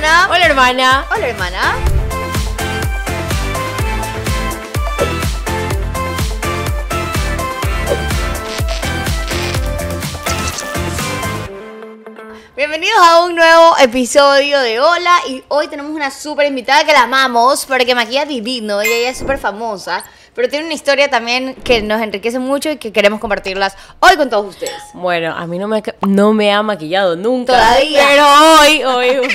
Hola, hermana. Hola, hermana. Bienvenidos a un nuevo episodio de Hola y hoy tenemos una super invitada que la amamos porque maquilla divino y ella es súper famosa pero tiene una historia también que nos enriquece mucho y que queremos compartirlas hoy con todos ustedes. Bueno, a mí no me, no me ha maquillado nunca. Todavía. Pero hoy, hoy,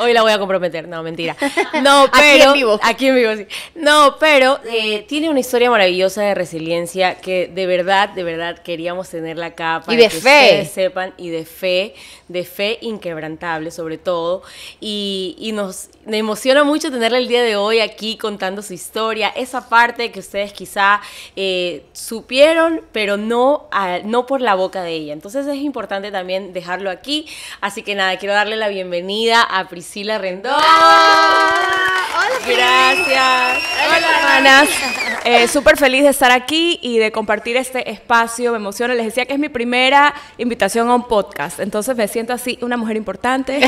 hoy la voy a comprometer. No, mentira. No, pero. Aquí en vivo. Aquí en vivo, sí. No, pero eh, tiene una historia maravillosa de resiliencia que de verdad, de verdad queríamos tenerla acá para y de que ustedes sepan y de fe de fe inquebrantable sobre todo. Y, nos emociona mucho tenerla el día de hoy aquí contando su historia, esa parte que ustedes quizá eh, supieron, pero no, no por la boca de ella. Entonces es importante también dejarlo aquí. Así que nada, quiero darle la bienvenida a Priscila Rendón. Hola, Gracias. Hola, hermanas. Eh, súper feliz de estar aquí y de compartir este espacio. Me emociona. Les decía que es mi primera invitación a un podcast. Entonces me siento así una mujer importante.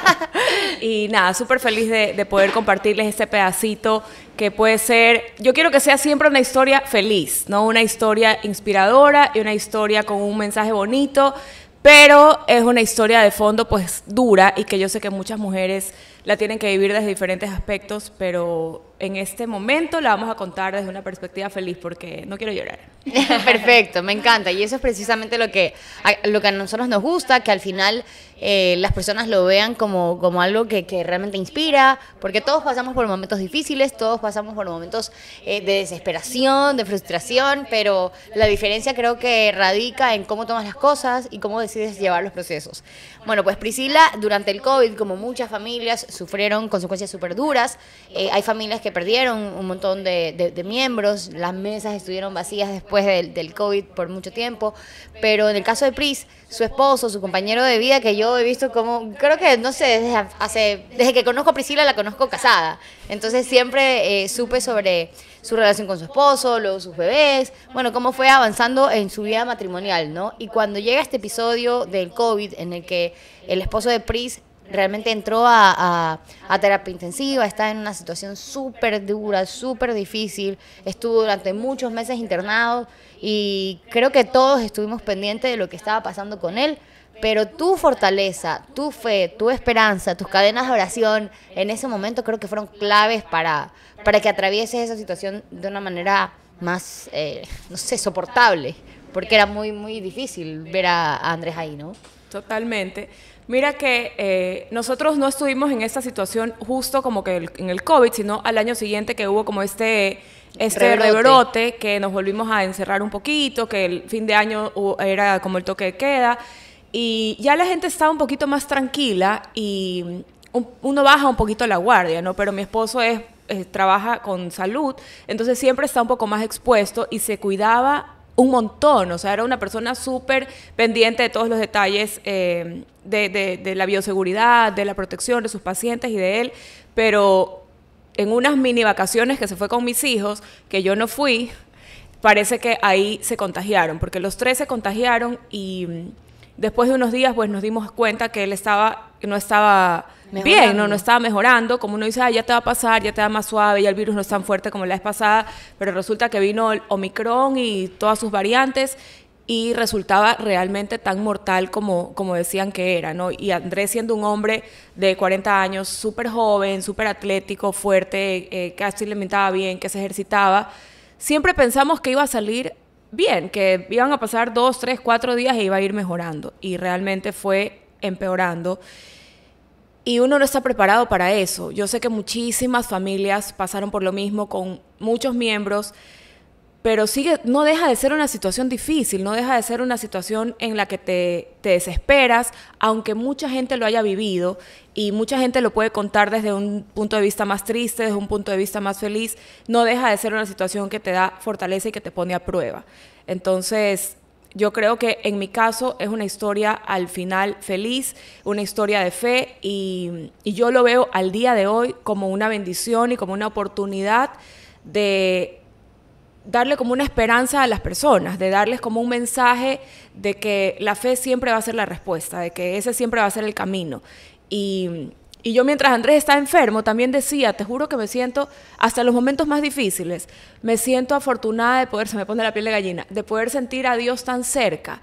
y nada, súper feliz de, poder compartirles este pedacito que puede ser, yo quiero que sea siempre una historia feliz, ¿no? Una historia inspiradora y una historia con un mensaje bonito, pero es una historia de fondo pues dura y que yo sé que muchas mujeres la tienen que vivir desde diferentes aspectos, pero en este momento la vamos a contar desde una perspectiva feliz porque no quiero llorar. Perfecto, me encanta. Y eso es precisamente lo que a, lo que a nosotros nos gusta, que al final eh, las personas lo vean como, como algo que, realmente inspira, porque todos pasamos por momentos difíciles, todos pasamos por momentos eh, de desesperación, de frustración, pero la diferencia creo que radica en cómo tomas las cosas y cómo decides llevar los procesos. Bueno, pues Priscila, durante el COVID, como muchas familias, sufrieron consecuencias súper duras. Eh, hay familias que perdieron un montón de, miembros, las mesas estuvieron vacías después del, COVID por mucho tiempo, pero en el caso de Pris, su esposo, su compañero de vida, que yo he visto como, creo que, no sé, desde, hace, desde que conozco a Priscila la conozco casada, entonces siempre eh, supe sobre su relación con su esposo, luego sus bebés, bueno, cómo fue avanzando en su vida matrimonial, ¿no? Y cuando llega este episodio del COVID en el que el esposo de Pris realmente entró a, terapia intensiva, está en una situación súper dura, súper difícil, estuvo durante muchos meses internado y creo que todos estuvimos pendientes de lo que estaba pasando con él. Pero tu fortaleza, tu fe, tu esperanza, tus cadenas de oración en ese momento creo que fueron claves para, para que atravieses esa situación de una manera más, eh, no sé, soportable, porque era muy, muy difícil ver a Andrés ahí, ¿no? Totalmente. Mira que eh, nosotros no estuvimos en esta situación justo como que en el COVID, sino al año siguiente que hubo como este, este rebrote. que nos volvimos a encerrar un poquito, que el fin de año era como el toque de queda. Y ya la gente estaba un poquito más tranquila y uno baja un poquito la guardia, ¿no? Pero mi esposo es, eh, trabaja con salud, entonces siempre está un poco más expuesto y se cuidaba un montón, o sea, era una persona súper pendiente de todos los detalles eh, de, de, la bioseguridad, de la protección de sus pacientes y de él, pero en unas mini vacaciones que se fue con mis hijos, que yo no fui, parece que ahí se contagiaron, porque los tres se contagiaron y mm, después de unos días pues nos dimos cuenta que él estaba, no estaba bien, no, no estaba mejorando, como uno dice, ya te va a pasar, ya te va más suave, ya el virus no es tan fuerte como la vez pasada, pero resulta que vino el Omicron y todas sus variantes y resultaba realmente tan mortal como, como decían que era, ¿no? Y Andrés siendo un hombre de 40 años, súper joven, súper atlético, fuerte, eh, le alimentaba bien, que se ejercitaba, siempre pensamos que iba a salir bien, que iban a pasar dos, tres, cuatro días e iba a ir mejorando. Y realmente fue empeorando. Y uno no está preparado para eso. Yo sé que muchísimas familias pasaron por lo mismo con muchos miembros pero sigue, no deja de ser una situación difícil, no deja de ser una situación en la que te, desesperas, aunque mucha gente lo haya vivido y mucha gente lo puede contar desde un punto de vista más triste, desde un punto de vista más feliz, no deja de ser una situación que te da fortaleza y que te pone a prueba. Entonces, yo creo que en mi caso es una historia al final feliz, una historia de fe y yo lo veo al día de hoy como una bendición y como una oportunidad de darle como una esperanza a las personas, de darles como un mensaje de que la fe siempre va a ser la respuesta, de que ese siempre va a ser el camino. Y, yo mientras Andrés está enfermo, también decía, te juro que me siento, hasta los momentos más difíciles, me siento afortunada de poder, se me pone la piel de gallina, de poder sentir a Dios tan cerca.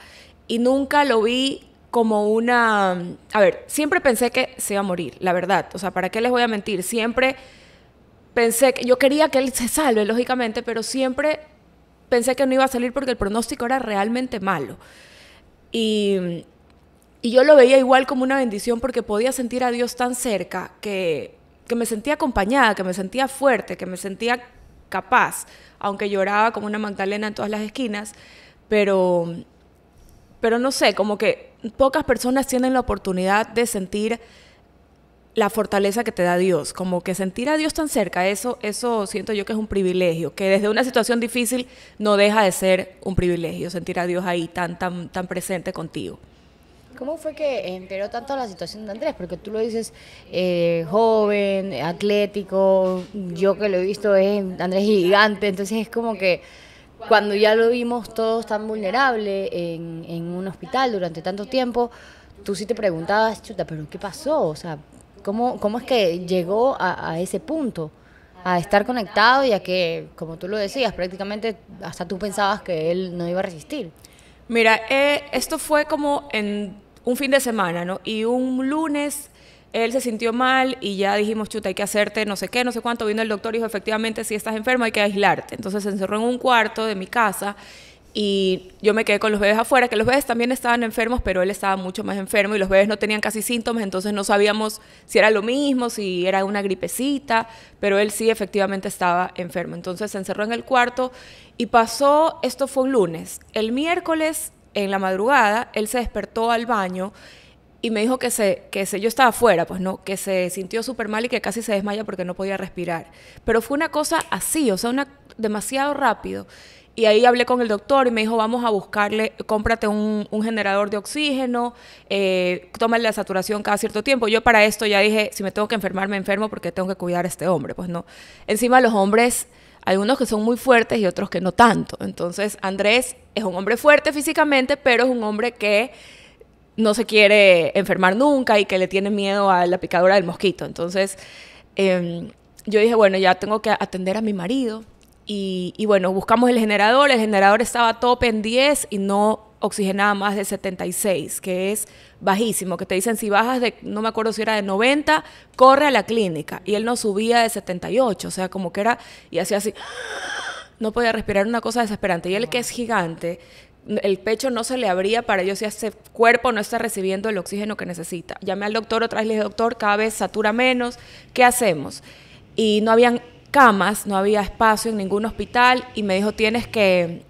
Y nunca lo vi como una... A ver, siempre pensé que se iba a morir, la verdad. O sea, ¿para qué les voy a mentir? Siempre que yo quería que él se salve, lógicamente, pero siempre pensé que no iba a salir porque el pronóstico era realmente malo. Y, y yo lo veía igual como una bendición porque podía sentir a Dios tan cerca que, que me sentía acompañada, que me sentía fuerte, que me sentía capaz, aunque lloraba como una Magdalena en todas las esquinas, pero, pero no sé, como que pocas personas tienen la oportunidad de sentir la fortaleza que te da Dios, como que sentir a Dios tan cerca, eso, eso siento yo que es un privilegio, que desde una situación difícil no deja de ser un privilegio, sentir a Dios ahí tan, tan, tan presente contigo. ¿Cómo fue que empeoró tanto la situación de Andrés? Porque tú lo dices eh, joven, atlético, yo que lo he visto es Andrés gigante, entonces es como que cuando ya lo vimos todos tan vulnerable en, en un hospital durante tanto tiempo, tú sí te preguntabas, chuta, pero ¿qué pasó? O sea, ¿Cómo, es que llegó a, ese punto? a estar conectado y a que, como tú lo decías, prácticamente hasta tú pensabas que él no iba a resistir. Mira, eh, esto fue como en un fin de semana, ¿no? Y un lunes él se sintió mal y ya dijimos, chuta, hay que hacerte no sé qué, no sé cuánto. Vino el doctor y dijo, efectivamente, si estás enfermo hay que aislarte. Entonces se encerró en un cuarto de mi casa y yo me quedé con los bebés afuera, que los bebés también estaban enfermos, pero él estaba mucho más enfermo y los bebés no tenían casi síntomas, entonces no sabíamos si era lo mismo, si era una gripecita, pero él sí efectivamente estaba enfermo. Entonces se encerró en el cuarto y pasó, esto fue un lunes, el miércoles en la madrugada, él se despertó al baño y me dijo que se, que yo estaba afuera, pues no, que se sintió súper mal y que casi se desmaya porque no podía respirar. Pero fue una cosa así, o sea, una, demasiado rápido. Y ahí hablé con el doctor y me dijo, vamos a buscarle, cómprate un, generador de oxígeno, eh, tómale la saturación cada cierto tiempo. Yo para esto ya dije, si me tengo que enfermar, me enfermo porque tengo que cuidar a este hombre. Pues no. Encima los hombres, hay unos que son muy fuertes y otros que no tanto. Entonces Andrés es un hombre fuerte físicamente, pero es un hombre que no se quiere enfermar nunca y que le tiene miedo a la picadura del mosquito. Entonces... Em, yo dije, bueno, ya tengo que atender a mi marido, y, bueno, buscamos el generador, el generador estaba top en 10 y no oxigenaba más de 76, que es bajísimo, que te dicen si bajas de, no me acuerdo si era de 90, corre a la clínica. Y él no subía de 78, o sea, como que era, y hacía así, no podía respirar, una cosa desesperante. Y él que es gigante, el pecho no se le abría para ellos si ese cuerpo no está recibiendo el oxígeno que necesita. Llamé al doctor otra vez, le dije, doctor, cada vez satura menos, ¿qué hacemos? Y no habían camas, no había espacio en ningún hospital y me dijo, tienes que,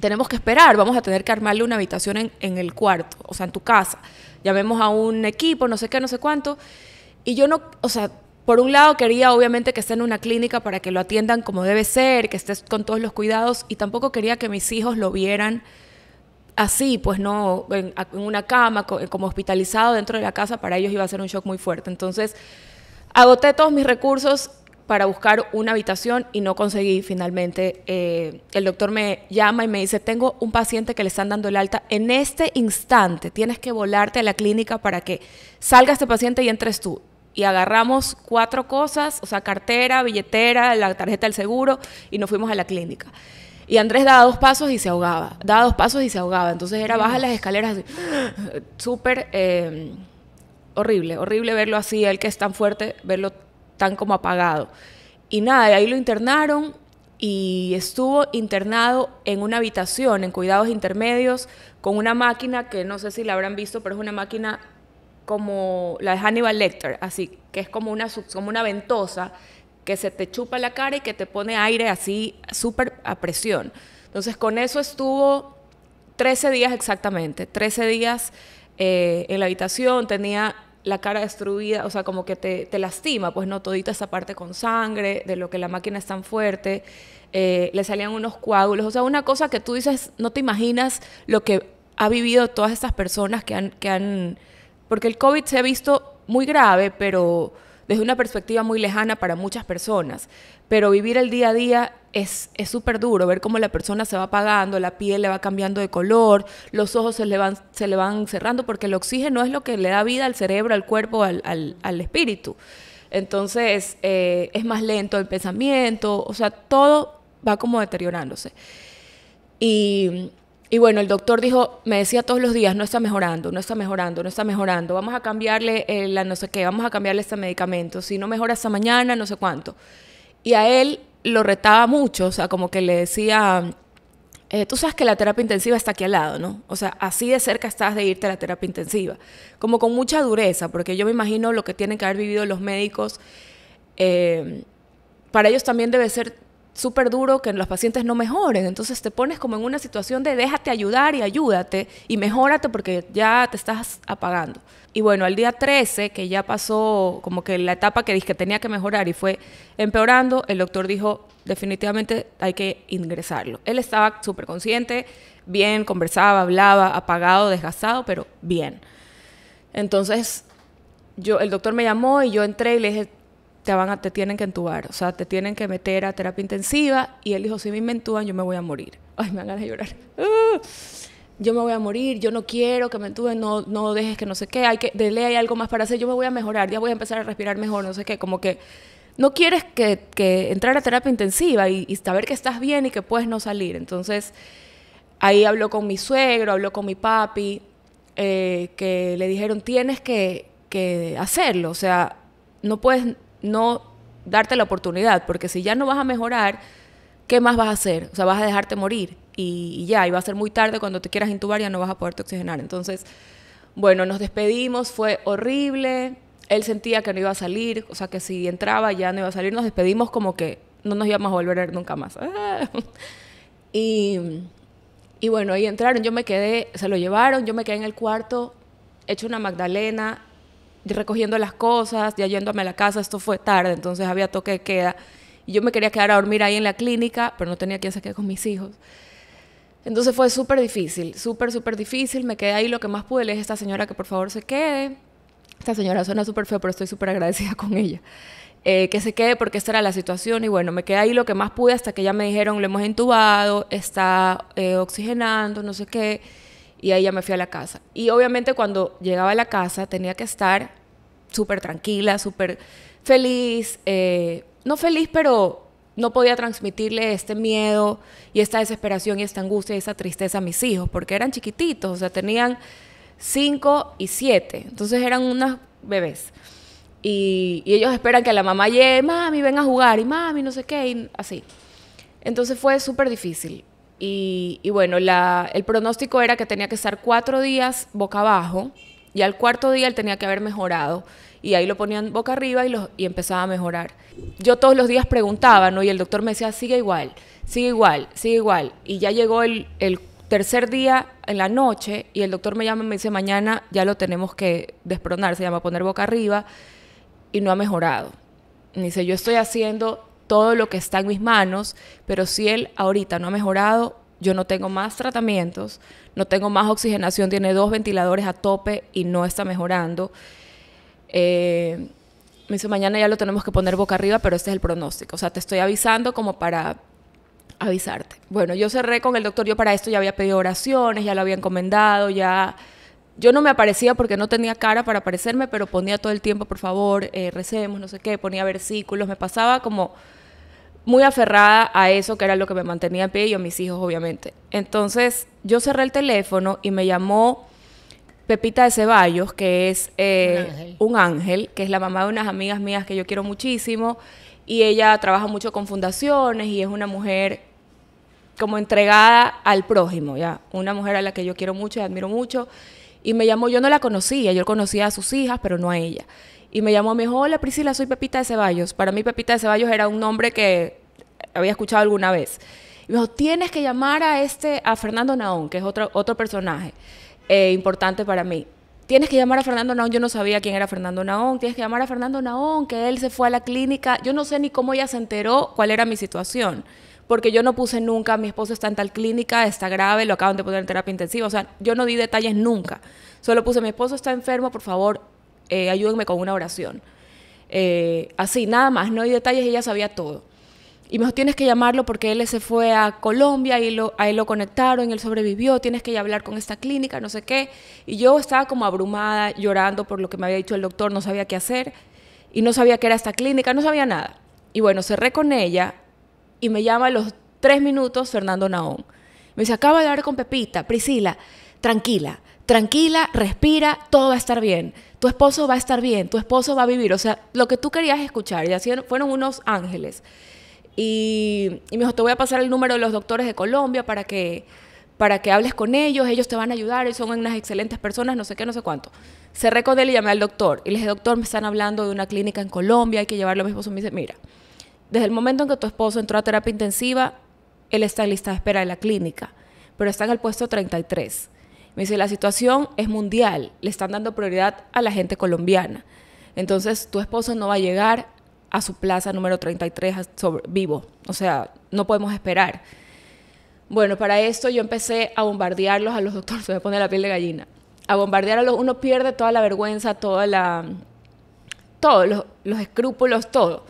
tenemos que esperar, vamos a tener que armarle una habitación en, el cuarto, o sea, en tu casa. Llamemos a un equipo, no sé qué, no sé cuánto. Y yo no, o sea, por un lado quería obviamente que esté en una clínica para que lo atiendan como debe ser, que estés con todos los cuidados y tampoco quería que mis hijos lo vieran así, pues no en, una cama como hospitalizado dentro de la casa, para ellos iba a ser un shock muy fuerte. Entonces, agoté todos mis recursos para buscar una habitación y no conseguí finalmente. Eh, el doctor me llama y me dice, tengo un paciente que le están dando el alta. En este instante tienes que volarte a la clínica para que salga este paciente y entres tú. Y agarramos cuatro cosas, o sea, cartera, billetera, la tarjeta del seguro, y nos fuimos a la clínica. Y Andrés daba dos pasos y se ahogaba, daba dos pasos y se ahogaba. Entonces era baja las escaleras, súper eh, horrible, horrible verlo así, él que es tan fuerte, verlo tan como apagado. Y nada, de ahí lo internaron y estuvo internado en una habitación, en cuidados intermedios, con una máquina que no sé si la habrán visto, pero es una máquina como la de Hannibal Lecter, así que es como una, como una ventosa que se te chupa la cara y que te pone aire así súper a presión. Entonces con eso estuvo 13 días exactamente, 13 días eh, en la habitación, tenía la cara destruida, o sea, como que te, te, lastima, pues no, todita esa parte con sangre, de lo que la máquina es tan fuerte, eh, le salían unos coágulos, o sea, una cosa que tú dices, no te imaginas lo que ha vivido todas estas personas que han, que han, porque el COVID se ha visto muy grave, pero desde una perspectiva muy lejana para muchas personas, pero vivir el día a día es súper duro, ver cómo la persona se va apagando, la piel le va cambiando de color, los ojos se le van, se le van cerrando, porque el oxígeno es lo que le da vida al cerebro, al cuerpo, al, espíritu. Entonces eh, es más lento el pensamiento, o sea, todo va como deteriorándose. Y y bueno, el doctor dijo, me decía todos los días, no está mejorando, no está mejorando, no está mejorando, vamos a cambiarle eh, la no sé qué, vamos a cambiarle este medicamento, si no mejora hasta mañana, no sé cuánto. Y a él lo retaba mucho, o sea, como que le decía, eh, tú sabes que la terapia intensiva está aquí al lado, ¿no? O sea, así de cerca estás de irte a la terapia intensiva, como con mucha dureza, porque yo me imagino lo que tienen que haber vivido los médicos. Eh, para ellos también debe ser súper duro que los pacientes no mejoren. Entonces te pones como en una situación de déjate ayudar y ayúdate y mejórate porque ya te estás apagando. Y bueno, al día 13, que ya pasó como que la etapa que dije que tenía que mejorar y fue empeorando, el doctor dijo, definitivamente hay que ingresarlo. Él estaba súper consciente, bien, conversaba, hablaba, apagado, desgastado, pero bien. Entonces, yo, el doctor me llamó y yo entré y le dije, te, van te tienen que entubar, o sea, te tienen que meter a terapia intensiva. Y él dijo, si me entuban, yo me voy a morir. Ay, me van a llorar. Uh, yo me voy a morir, yo no quiero que me entuben, no, no dejes que no sé qué, hay que, de hay algo más para hacer, yo me voy a mejorar, ya voy a empezar a respirar mejor, no sé qué, como que no quieres que, que entrar a terapia intensiva y, saber que estás bien y que puedes no salir. Entonces, ahí habló con mi suegro, habló con mi papi, eh, que le dijeron, tienes que, que hacerlo, o sea, no puedes no darte la oportunidad, porque si ya no vas a mejorar, ¿qué más vas a hacer? O sea, vas a dejarte morir y, ya, y va a ser muy tarde cuando te quieras intubar, ya no vas a poderte oxigenar. Entonces, bueno, nos despedimos, fue horrible, él sentía que no iba a salir, o sea, que si entraba ya no iba a salir, nos despedimos como que no nos íbamos a volver a ver nunca más. y, y bueno, ahí entraron, yo me quedé, se lo llevaron, yo me quedé en el cuarto, hecho una Magdalena, recogiendo las cosas, ya yéndome a la casa, esto fue tarde, entonces había toque de queda. Y yo me quería quedar a dormir ahí en la clínica, pero no tenía quien se quede con mis hijos. Entonces fue súper difícil, súper, súper difícil. Me quedé ahí lo que más pude. Le dije a esta señora que por favor se quede. Esta señora suena súper feo, pero estoy súper agradecida con ella. Eh, que se quede porque esta era la situación. Y bueno, me quedé ahí lo que más pude hasta que ya me dijeron, lo hemos entubado, está eh, oxigenando, no sé qué. Y ahí ya me fui a la casa. Y obviamente cuando llegaba a la casa tenía que estar súper tranquila, súper feliz. Eh, no feliz, pero no podía transmitirle este miedo y esta desesperación y esta angustia y esa tristeza a mis hijos, porque eran chiquititos, o sea, tenían cinco y siete. entonces eran unas bebés. Y, ellos esperan que la mamá llegue, mami, ven a jugar, y mami, no sé qué, y así. Entonces fue súper difícil. Y, bueno, el pronóstico era que tenía que estar cuatro días boca abajo y al cuarto día él tenía que haber mejorado. Y ahí lo ponían boca arriba y, empezaba a mejorar. Yo todos los días preguntaba, ¿no? Y el doctor me decía, sigue igual, sigue igual, sigue igual. Y ya llegó el, tercer día en la noche y el doctor me llama y me dice, mañana ya lo tenemos que despronar, se llama poner boca arriba y no ha mejorado. dice, yo estoy haciendo todo lo que está en mis manos, pero si él ahorita no ha mejorado, yo no tengo más tratamientos, no tengo más oxigenación, tiene dos ventiladores a tope y no está mejorando. Eh, me dice, mañana ya lo tenemos que poner boca arriba, pero este es el pronóstico. O sea, te estoy avisando como para avisarte. Bueno, yo cerré con el doctor, yo para esto ya había pedido oraciones, ya lo había encomendado, ya yo no me aparecía porque no tenía cara para aparecerme, pero ponía todo el tiempo, por favor, eh, recemos, no sé qué, ponía versículos, me pasaba como muy aferrada a eso que era lo que me mantenía en pie y a mis hijos, obviamente. Entonces yo cerré el teléfono y me llamó Pepita de Ceballos, que es eh, un, ángel. un, ángel. que es la mamá de unas amigas mías que yo quiero muchísimo, y ella trabaja mucho con fundaciones y es una mujer como entregada al prójimo, ya, una mujer a la que yo quiero mucho y admiro mucho. Y me llamó, yo no la conocía, yo conocía a sus hijas, pero no a ella. Y me llamó, me dijo, hola Priscila, soy Pepita de Ceballos. Para mí Pepita de Ceballos era un nombre que había escuchado alguna vez. Y me dijo, tienes que llamar a este, a Fernando Naón, que es otro, otro personaje eh, importante para mí tienes que llamar a Fernando Naón, yo no sabía quién era Fernando Naón, tienes que llamar a Fernando Naón, que él se fue a la clínica, yo no sé ni cómo ella se enteró cuál era mi situación porque yo no puse nunca, mi esposo está en tal clínica, está grave, lo acaban de poner en terapia intensiva, o sea, yo no di detalles nunca, solo puse, mi esposo está enfermo, por favor, eh, ayúdenme con una oración. Eh, así, nada más, no di detalles, ella sabía todo. Y me dijo, tienes que llamarlo porque él se fue a Colombia y lo, lo conectaron, él sobrevivió, tienes que hablar con esta clínica, no sé qué. Y yo estaba como abrumada, llorando por lo que me había dicho el doctor, no sabía qué hacer y no sabía qué era esta clínica, no sabía nada. Y bueno, cerré con ella y me llama a los tres minutos Fernando Naón. Me dice, acaba de hablar con Pepita, Priscila, tranquila, tranquila, respira, todo va a estar bien, tu esposo va a estar bien, tu esposo va a vivir, o sea, lo que tú querías escuchar, y así fueron unos ángeles. Y, me dijo, te voy a pasar el número de los doctores de Colombia para que, para que hables con ellos, ellos te van a ayudar, y son unas excelentes personas, no sé qué, no sé cuánto. Se con y llamé al doctor, y le dije, doctor, me están hablando de una clínica en Colombia, hay que llevarlo a mi esposo, me dice, mira, desde el momento en que tu esposo entró a terapia intensiva, él está en lista de espera de la clínica, pero está en el puesto 33. Me dice, la situación es mundial, le están dando prioridad a la gente colombiana. Entonces, tu esposo no va a llegar a su plaza número 33 sobre, vivo. O sea, no podemos esperar. Bueno, para esto yo empecé a bombardearlos a los doctores, se me pone la piel de gallina. A bombardear a los, uno pierde toda la vergüenza, toda la, todos los escrúpulos, todo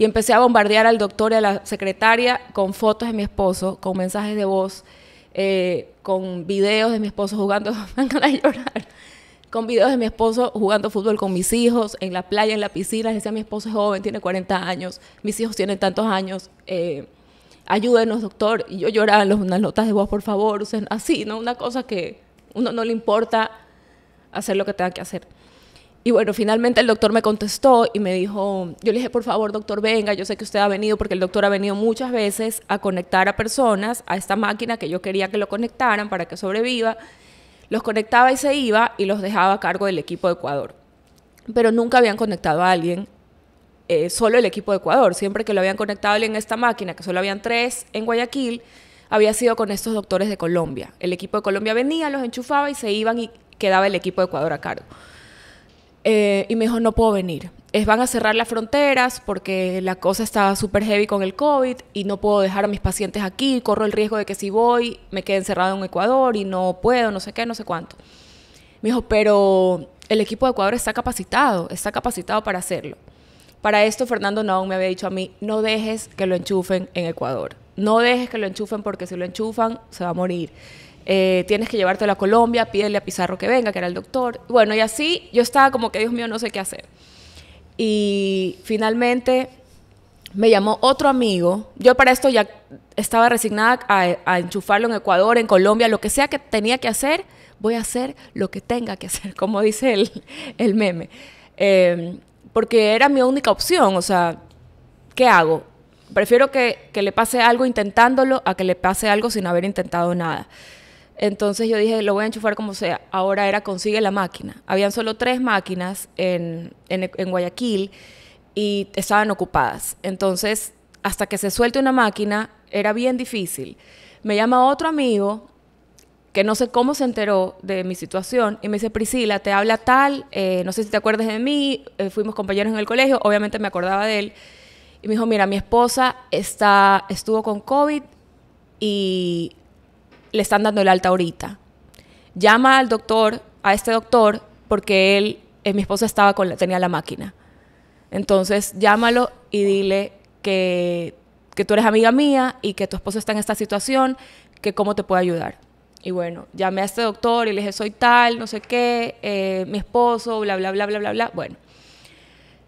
y empecé a bombardear al doctor y a la secretaria con fotos de mi esposo, con mensajes de voz, eh, con videos de mi esposo jugando, van a llorar, con videos de mi esposo jugando fútbol con mis hijos, en la playa, en la piscina, decía, mi esposo es joven, tiene 40 años, mis hijos tienen tantos años, eh, ayúdenos doctor, y yo lloraba unas notas de voz, por favor, así, ¿no? Una cosa que uno no le importa hacer lo que tenga que hacer. Y bueno, finalmente el doctor me contestó y me dijo, yo le dije, por favor, doctor, venga, yo sé que usted ha venido porque el doctor ha venido muchas veces a conectar a personas a esta máquina que yo quería que lo conectaran para que sobreviva. Los conectaba y se iba y los dejaba a cargo del equipo de Ecuador. Pero nunca habían conectado a alguien, eh, solo el equipo de Ecuador. Siempre que lo habían conectado en esta máquina, que solo habían tres en Guayaquil, había sido con estos doctores de Colombia. El equipo de Colombia venía, los enchufaba y se iban y quedaba el equipo de Ecuador a cargo. Eh, y me dijo, no puedo venir. Es, van a cerrar las fronteras porque la cosa está súper heavy con el COVID y no puedo dejar a mis pacientes aquí. Corro el riesgo de que si voy me quede encerrado en Ecuador y no puedo, no sé qué, no sé cuánto. Me dijo, pero el equipo de Ecuador está capacitado, está capacitado para hacerlo. Para esto Fernando Naón me había dicho a mí, no dejes que lo enchufen en Ecuador. No dejes que lo enchufen porque si lo enchufan se va a morir. Eh, tienes que llevártelo a Colombia, pídele a Pizarro que venga, que era el doctor. Bueno, y así yo estaba como que, Dios mío, no sé qué hacer. Y finalmente me llamó otro amigo. Yo para esto ya estaba resignada a, enchufarlo en Ecuador, en Colombia, lo que sea que tenía que hacer, voy a hacer lo que tenga que hacer, como dice el, el meme. Em, porque era mi única opción, o sea, ¿qué hago? Prefiero que, que le pase algo intentándolo a que le pase algo sin haber intentado nada. Entonces yo dije, lo voy a enchufar como sea. Ahora era consigue la máquina. Habían solo tres máquinas en, en, Guayaquil y estaban ocupadas. Entonces, hasta que se suelte una máquina, era bien difícil. Me llama otro amigo que no sé cómo se enteró de mi situación y me dice, Priscila, te habla tal, eh, no sé si te acuerdas de mí, eh, fuimos compañeros en el colegio, obviamente me acordaba de él. Y me dijo, mira, mi esposa está, estuvo con COVID y le están dando el alta ahorita. Llama al doctor, a este doctor, porque él, eh, mi esposa estaba con tenía la máquina. Entonces, llámalo y dile que, que tú eres amiga mía y que tu esposo está en esta situación, que cómo te puede ayudar. Y bueno, llamé a este doctor y le dije, soy tal, no sé qué, eh, mi esposo, bla, bla, bla, bla, bla, bla. Bueno,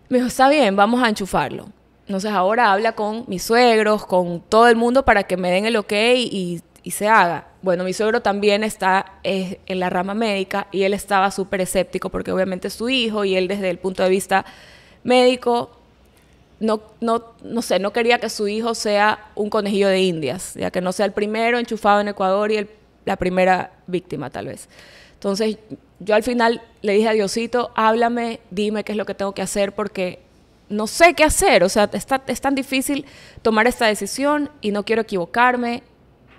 me dijo, está bien, vamos a enchufarlo. Entonces ahora habla con mis suegros, con todo el mundo para que me den el ok y y se haga. Bueno, mi suegro también está eh, en la rama médica y él estaba súper escéptico porque obviamente es su hijo y él desde el punto de vista médico no, no, no sé, no quería que su hijo sea un conejillo de indias, ya que no sea el primero enchufado en Ecuador y la primera víctima tal vez. Entonces yo al final le dije a Diosito, háblame, dime qué es lo que tengo que hacer porque no sé qué hacer, o sea, está, es tan difícil tomar esta decisión y no quiero equivocarme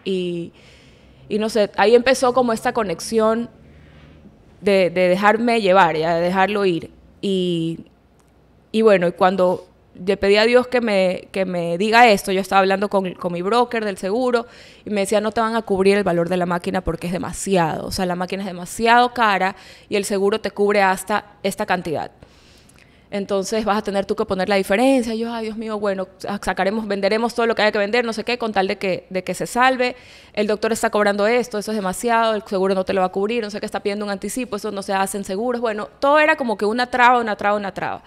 y, no sé, ahí empezó como esta conexión de, dejarme llevar, ya, de dejarlo ir. Y, y bueno, y cuando le pedí a Dios que me, que me diga esto, yo estaba hablando con, con, mi broker del seguro y me decía, no te van a cubrir el valor de la máquina porque es demasiado, o sea, la máquina es demasiado cara y el seguro te cubre hasta esta cantidad entonces vas a tener tú que poner la diferencia. yo, ay Dios mío, bueno, sacaremos, venderemos todo lo que haya que vender, no sé qué, con tal de que, de que se salve. El doctor está cobrando esto, eso es demasiado, el seguro no te lo va a cubrir, no sé qué, está pidiendo un anticipo, eso no se hace en seguros. Bueno, todo era como que una traba, una traba, una traba.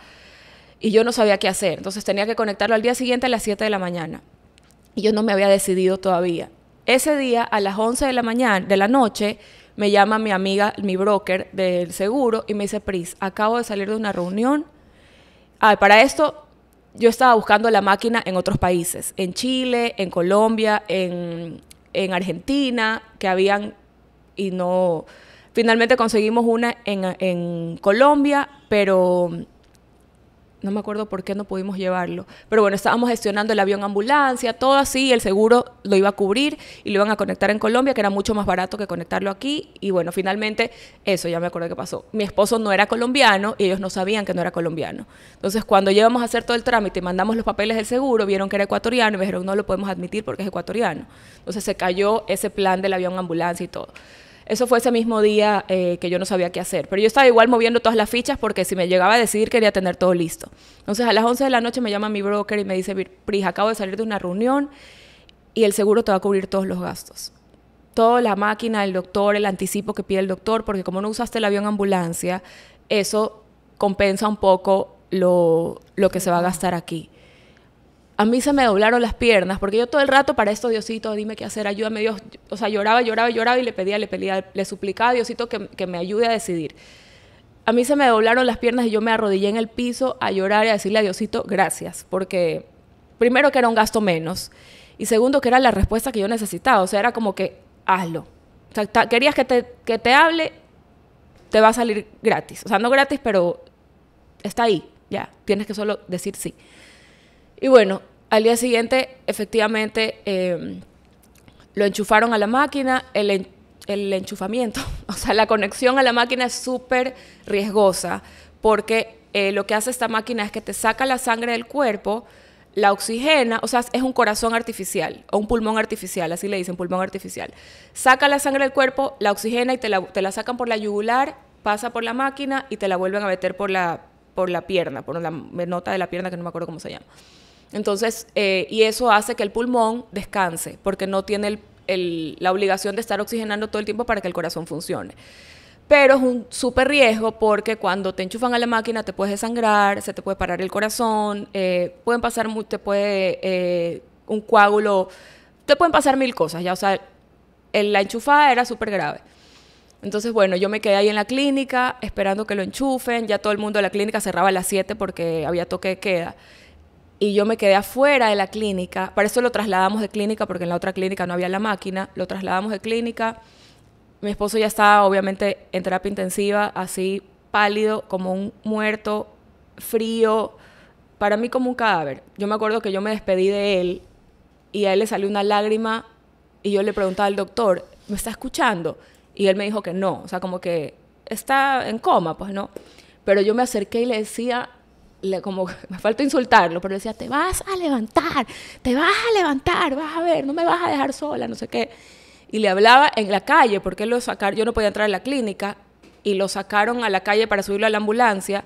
Y yo no sabía qué hacer, entonces tenía que conectarlo al día siguiente a las 7 de la mañana. Y yo no me había decidido todavía. Ese día, a las 11 de la mañana, de la noche, me llama mi amiga, mi broker del seguro, y me dice, Pris, acabo de salir de una reunión Ah, para esto yo estaba buscando la máquina en otros países, en Chile, en Colombia, en, Argentina, que habían y no... Finalmente conseguimos una en Colombia, pero no me acuerdo por qué no pudimos llevarlo. Pero bueno, estábamos gestionando el avión ambulancia, todo así, el seguro lo iba a cubrir y lo iban a conectar en Colombia, que era mucho más barato que conectarlo aquí. Y bueno, finalmente, eso ya me acuerdo qué pasó. Mi esposo no era colombiano y ellos no sabían que no era colombiano. Entonces, cuando llevamos a hacer todo el trámite y mandamos los papeles del seguro, vieron que era ecuatoriano y me dijeron, no lo podemos admitir porque es ecuatoriano. Entonces, se cayó ese plan del avión ambulancia y todo. Eso fue ese mismo día eh, que yo no sabía qué hacer. Pero yo estaba igual moviendo todas las fichas porque si me llegaba a decidir quería tener todo listo. Entonces a las 11 de la noche me llama mi broker y me dice, Pris, acabo de salir de una reunión y el seguro te va a cubrir todos los gastos. Toda la máquina, el doctor, el anticipo que pide el doctor, porque como no usaste el avión ambulancia, eso compensa un poco lo, lo que se va a gastar aquí a mí se me doblaron las piernas, porque yo todo el rato para esto, Diosito, dime qué hacer, ayúdame Dios. O sea, lloraba, lloraba, lloraba y le pedía, le pedía, le suplicaba a Diosito que, que me ayude a decidir. A mí se me doblaron las piernas y yo me arrodillé en el piso a llorar y a decirle a Diosito gracias, porque primero que era un gasto menos y segundo que era la respuesta que yo necesitaba, o sea, era como que hazlo. O sea, querías que te, que te hable, te va a salir gratis. O sea, no gratis, pero está ahí, ya, tienes que solo decir sí. Y bueno, al día siguiente, efectivamente, em, lo enchufaron a la máquina, el, enchufamiento, o sea, la conexión a la máquina es súper riesgosa, porque eh, lo que hace esta máquina es que te saca la sangre del cuerpo, la oxigena, o sea, es un corazón artificial o un pulmón artificial, así le dicen, pulmón artificial. Saca la sangre del cuerpo, la oxigena y te la, te la sacan por la yugular, pasa por la máquina y te la vuelven a meter por la, por la pierna, por la nota de la pierna que no me acuerdo cómo se llama. Entonces, eh, y eso hace que el pulmón descanse, porque no tiene la obligación de estar oxigenando todo el tiempo para que el corazón funcione. Pero es un súper riesgo porque cuando te enchufan a la máquina te puedes desangrar, se te puede parar el corazón, eh, pueden pasar, te puede eh, un coágulo, te pueden pasar mil cosas, ya, o sea, la enchufada era súper grave. Entonces, bueno, yo me quedé ahí en la clínica esperando que lo enchufen, ya todo el mundo de la clínica cerraba a las 7 porque había toque de queda y yo me quedé afuera de la clínica. Para eso lo trasladamos de clínica, porque en la otra clínica no había la máquina. Lo trasladamos de clínica. Mi esposo ya estaba, obviamente, en terapia intensiva, así pálido, como un muerto, frío, para mí como un cadáver. Yo me acuerdo que yo me despedí de él y a él le salió una lágrima y yo le preguntaba al doctor, ¿me está escuchando? Y él me dijo que no, o sea, como que está en coma, pues no. Pero yo me acerqué y le decía, le, como me falta insultarlo, pero decía, te vas a levantar, te vas a levantar, vas a ver, no me vas a dejar sola, no sé qué. Y le hablaba en la calle, porque lo sacar, yo no podía entrar a la clínica, y lo sacaron a la calle para subirlo a la ambulancia.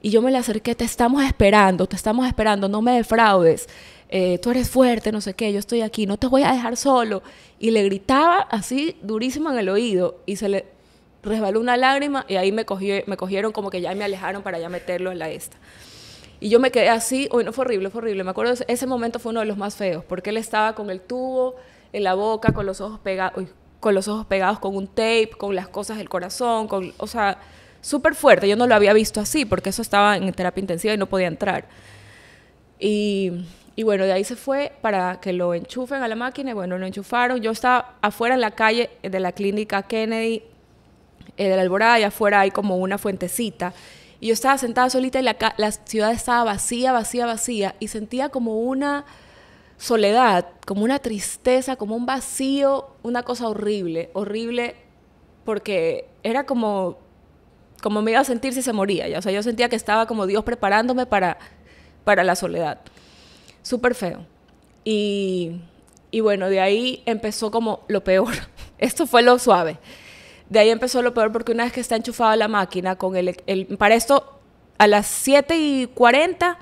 Y yo me le acerqué, te estamos esperando, te estamos esperando, no me defraudes, eh, tú eres fuerte, no sé qué, yo estoy aquí, no te voy a dejar solo. Y le gritaba así durísimo en el oído y se le resbaló una lágrima y ahí me, cogí me cogieron como que ya me alejaron para ya meterlo en la esta. Y yo me quedé así, uy, no, fue horrible, fue horrible. Me acuerdo, ese momento fue uno de los más feos, porque él estaba con el tubo en la boca, con los ojos pegados, con los ojos pegados con un tape, con las cosas del corazón, con, o sea, súper fuerte. Yo no lo había visto así, porque eso estaba en terapia intensiva y no podía entrar. Y, y bueno, de ahí se fue para que lo enchufen a la máquina, bueno, lo enchufaron. Yo estaba afuera en la calle de la clínica Kennedy eh, de la Alborada y afuera hay como una fuentecita. Y yo estaba sentada solita y la, ciudad estaba vacía, vacía, vacía y sentía como una soledad, como una tristeza, como un vacío, una cosa horrible, horrible porque era como como me iba a sentir si se moría, ya, o sea, yo sentía que estaba como Dios preparándome para para la soledad. Súper feo. y bueno, de ahí empezó como lo peor. Esto fue lo suave. De ahí empezó lo peor porque una vez que está enchufada la máquina con el, Para esto, a las 7 y 40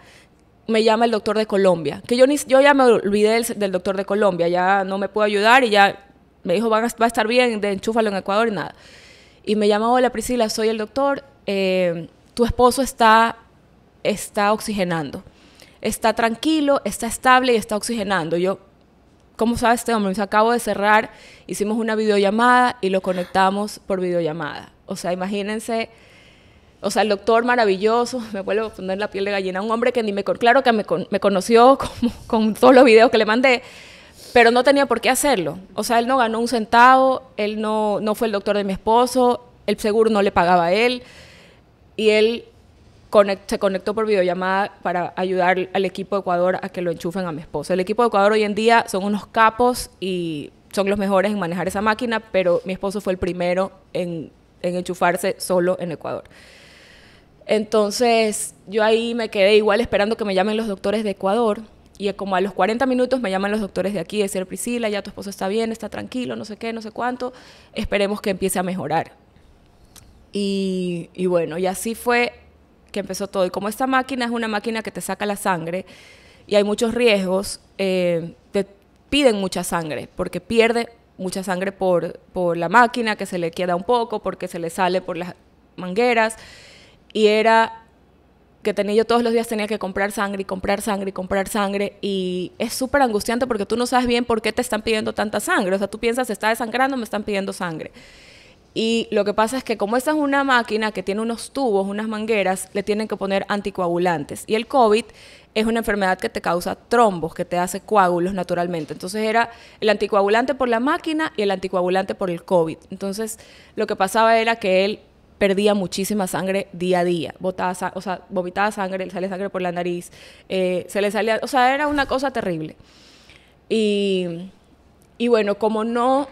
me llama el doctor de Colombia, que yo, ni, yo ya me olvidé del, doctor de Colombia, ya no me puedo ayudar y ya me dijo, va a, va a estar bien, de enchúfalo en Ecuador y nada. Y me llama, hola Priscila, soy el doctor, eh, tu esposo está, está oxigenando, está tranquilo, está estable y está oxigenando. Yo, ¿cómo sabe este hombre? Me acabo de cerrar, hicimos una videollamada y lo conectamos por videollamada. O sea, imagínense, o sea, el doctor maravilloso, me vuelvo a poner la piel de gallina, un hombre que ni me, claro que me, conoció con todos los videos que le mandé, pero no tenía por qué hacerlo. O sea, él no ganó un centavo, él no, no fue el doctor de mi esposo, el seguro no le pagaba a él, y él se conectó por videollamada para ayudar al equipo de Ecuador a que lo enchufen a mi esposo. El equipo de Ecuador hoy en día son unos capos y son los mejores en manejar esa máquina, pero mi esposo fue el primero en, enchufarse solo en Ecuador. Entonces yo ahí me quedé igual esperando que me llamen los doctores de Ecuador y como a los 40 minutos me llaman los doctores de aquí, de ser Priscila, ya tu esposo está bien, está tranquilo, no sé qué, no sé cuánto, esperemos que empiece a mejorar. y bueno, y así fue que empezó todo. Y como esta máquina es una máquina que te saca la sangre y hay muchos riesgos, eh, te piden mucha sangre porque pierde mucha sangre por, por la máquina, que se le queda un poco, porque se le sale por las mangueras. Y era que tenía yo todos los días tenía que comprar sangre y comprar sangre y comprar sangre y es súper angustiante porque tú no sabes bien por qué te están pidiendo tanta sangre. O sea, tú piensas, se está desangrando, me están pidiendo sangre. Y lo que pasa es que como esa es una máquina que tiene unos tubos, unas mangueras, le tienen que poner anticoagulantes. Y el COVID es una enfermedad que te causa trombos, que te hace coágulos naturalmente. Entonces era el anticoagulante por la máquina y el anticoagulante por el COVID. Entonces lo que pasaba era que él perdía muchísima sangre día a día, botaba, o sea, vomitaba sangre, sale sangre por la nariz, eh, se le salía, o sea, era una cosa terrible. y bueno, como no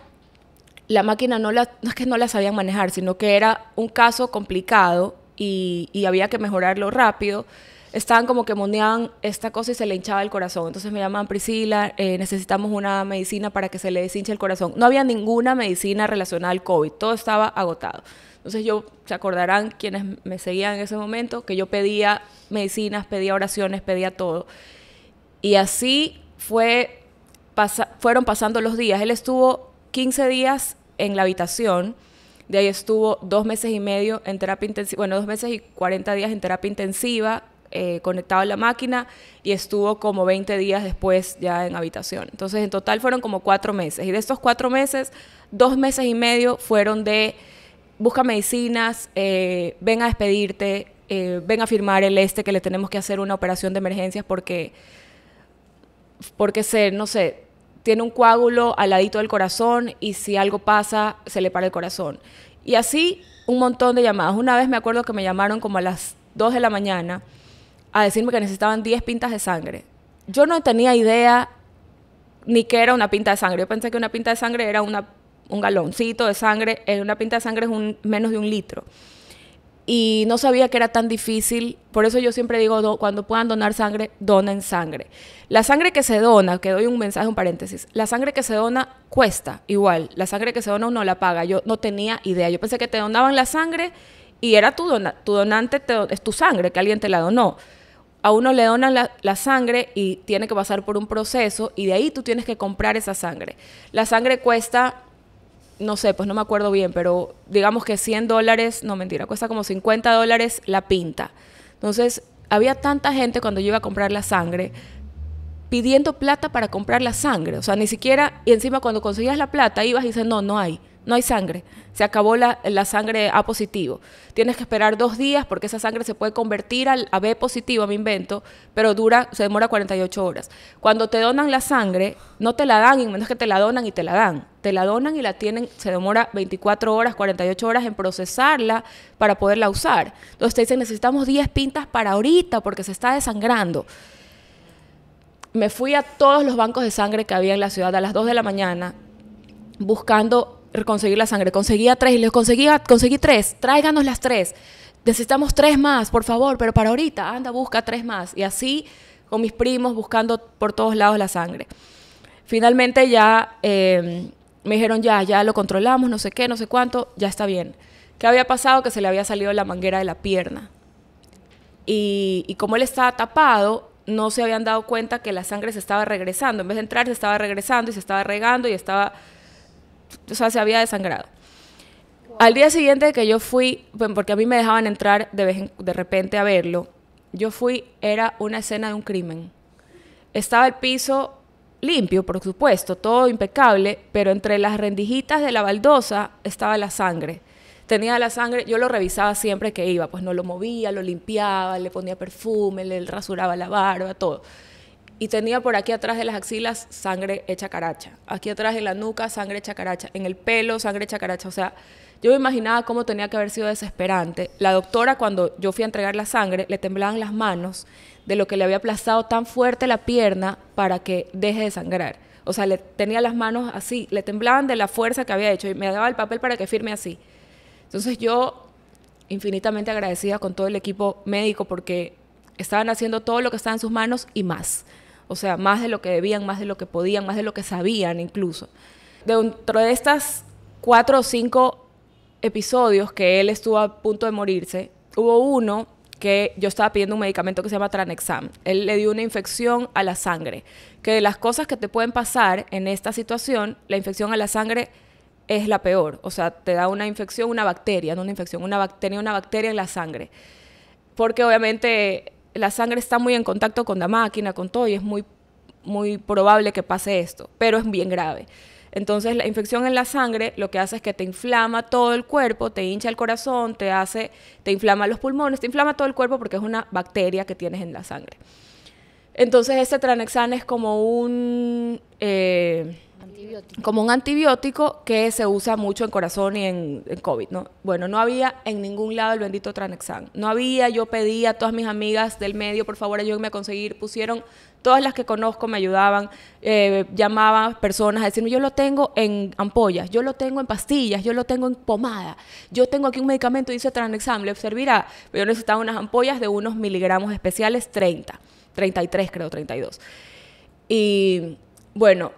la máquina no, la, no es que no la sabían manejar, sino que era un caso complicado y, y había que mejorarlo rápido estaban como que mondeaban esta cosa y se le hinchaba el corazón. Entonces me llaman Priscila, eh, necesitamos una medicina para que se le deshinche el corazón. No había ninguna medicina relacionada al COVID, todo estaba agotado. Entonces yo, se acordarán quienes me seguían en ese momento, que yo pedía medicinas, pedía oraciones, pedía todo. Y así fue, fueron pasando los días. Él estuvo 15 días en la habitación. De ahí estuvo dos meses y medio en terapia intensiva, bueno, dos meses y cuarenta días en terapia intensiva, eh, conectado a la máquina, y estuvo como 20 días después ya en habitación. Entonces, en total fueron como cuatro meses. Y de estos cuatro meses, dos meses y medio fueron de busca medicinas, eh, ven a despedirte, eh, ven a firmar el este que le tenemos que hacer una operación de emergencias porque, porque se, no sé, tiene un coágulo al ladito del corazón y si algo pasa, se le para el corazón. Y así un montón de llamadas. Una vez me acuerdo que me llamaron como a las 2 de la mañana a decirme que necesitaban 10 pintas de sangre. Yo no tenía idea ni qué era una pinta de sangre. Yo pensé que una pinta de sangre era una, un galoncito de sangre. Eh, una pinta de sangre es un, menos de un litro y no sabía que era tan difícil. Por eso yo siempre digo, cuando puedan donar sangre, donen sangre. La sangre que se dona, que doy un mensaje, un paréntesis, la sangre que se dona cuesta igual. La sangre que se dona uno la paga. Yo no tenía idea. Yo pensé que te donaban la sangre y era tu, dona, tu donante, es tu sangre, que alguien te la donó. A uno le donan la sangre y tiene que pasar por un proceso y de ahí tú tienes que comprar esa sangre. La sangre cuesta no sé, pues no me acuerdo bien, pero digamos que 100 dólares, no mentira, cuesta como 50 dólares la pinta. Entonces, había tanta gente cuando yo iba a comprar la sangre pidiendo plata para comprar la sangre. O sea, ni siquiera, y encima cuando conseguías la plata ibas y dices, no, no hay no hay sangre, se acabó la, sangre A positivo. Tienes que esperar dos días porque esa sangre se puede convertir al, a B positivo, me invento, pero dura, se demora 48 horas. Cuando te donan la sangre, no te la dan, y menos que te la donan y te la dan. Te la donan y la tienen, se demora 24 horas, 48 horas en procesarla para poderla usar. Entonces te dicen, necesitamos 10 pintas para ahorita porque se está desangrando me fui a todos los bancos de sangre que había en la ciudad a las 2 de la mañana buscando conseguir la sangre. Conseguía tres y les conseguía, conseguí tres, tráiganos las tres. Necesitamos tres más, por favor, pero para ahorita, anda, busca tres más. Y así con mis primos buscando por todos lados la sangre. Finalmente ya em, me dijeron, ya, ya lo controlamos, no sé qué, no sé cuánto, ya está bien. ¿Qué había pasado? Que se le había salido la manguera de la pierna. Y, y como él estaba tapado, no se habían dado cuenta que la sangre se estaba regresando. En vez de entrar, se estaba regresando y se estaba regando y estaba o sea, se había desangrado. Al día siguiente que yo fui, porque a mí me dejaban entrar de repente a verlo, yo fui, era una escena de un crimen. Estaba el piso limpio, por supuesto, todo impecable, pero entre las rendijitas de la baldosa estaba la sangre. Tenía la sangre, yo lo revisaba siempre que iba, pues no lo movía, lo limpiaba, le ponía perfume, le rasuraba la barba, todo y tenía por aquí atrás de las axilas sangre hecha caracha, aquí atrás de la nuca sangre hecha caracha, en el pelo sangre hecha caracha, o sea, yo me imaginaba cómo tenía que haber sido desesperante. La doctora cuando yo fui a entregar la sangre le temblaban las manos de lo que le había aplastado tan fuerte la pierna para que deje de sangrar. O sea, le tenía las manos así, le temblaban de la fuerza que había hecho y me daba el papel para que firme así. Entonces yo infinitamente agradecida con todo el equipo médico porque estaban haciendo todo lo que estaba en sus manos y más. O sea, más de lo que debían, más de lo que podían, más de lo que sabían incluso. Dentro de estas cuatro o cinco episodios que él estuvo a punto de morirse, hubo uno que yo estaba pidiendo un medicamento que se llama Tranexam. Él le dio una infección a la sangre, que de las cosas que te pueden pasar en esta situación, la infección a la sangre es la peor. O sea, te da una infección, una bacteria, no una infección, una bacteria, una bacteria en la sangre. Porque obviamente la sangre está muy en contacto con la máquina, con todo, y es muy, muy probable que pase esto, pero es bien grave. Entonces la infección en la sangre lo que hace es que te inflama todo el cuerpo, te hincha el corazón, te hace, te inflama los pulmones, te inflama todo el cuerpo porque es una bacteria que tienes en la sangre. Entonces este tranexán es como un eh, como un antibiótico que se usa mucho en corazón y en, COVID, ¿no? Bueno, no había en ningún lado el bendito Tranexam. No había, yo pedía a todas mis amigas del medio, por favor, ayúdenme a conseguir. Pusieron, todas las que conozco me ayudaban, eh, llamaban personas a decirme, yo lo tengo en ampollas, yo lo tengo en pastillas, yo lo tengo en pomada, yo tengo aquí un medicamento, dice Tranexam, le servirá. Yo necesitaba unas ampollas de unos miligramos especiales, 30, 33 creo, 32. Y bueno,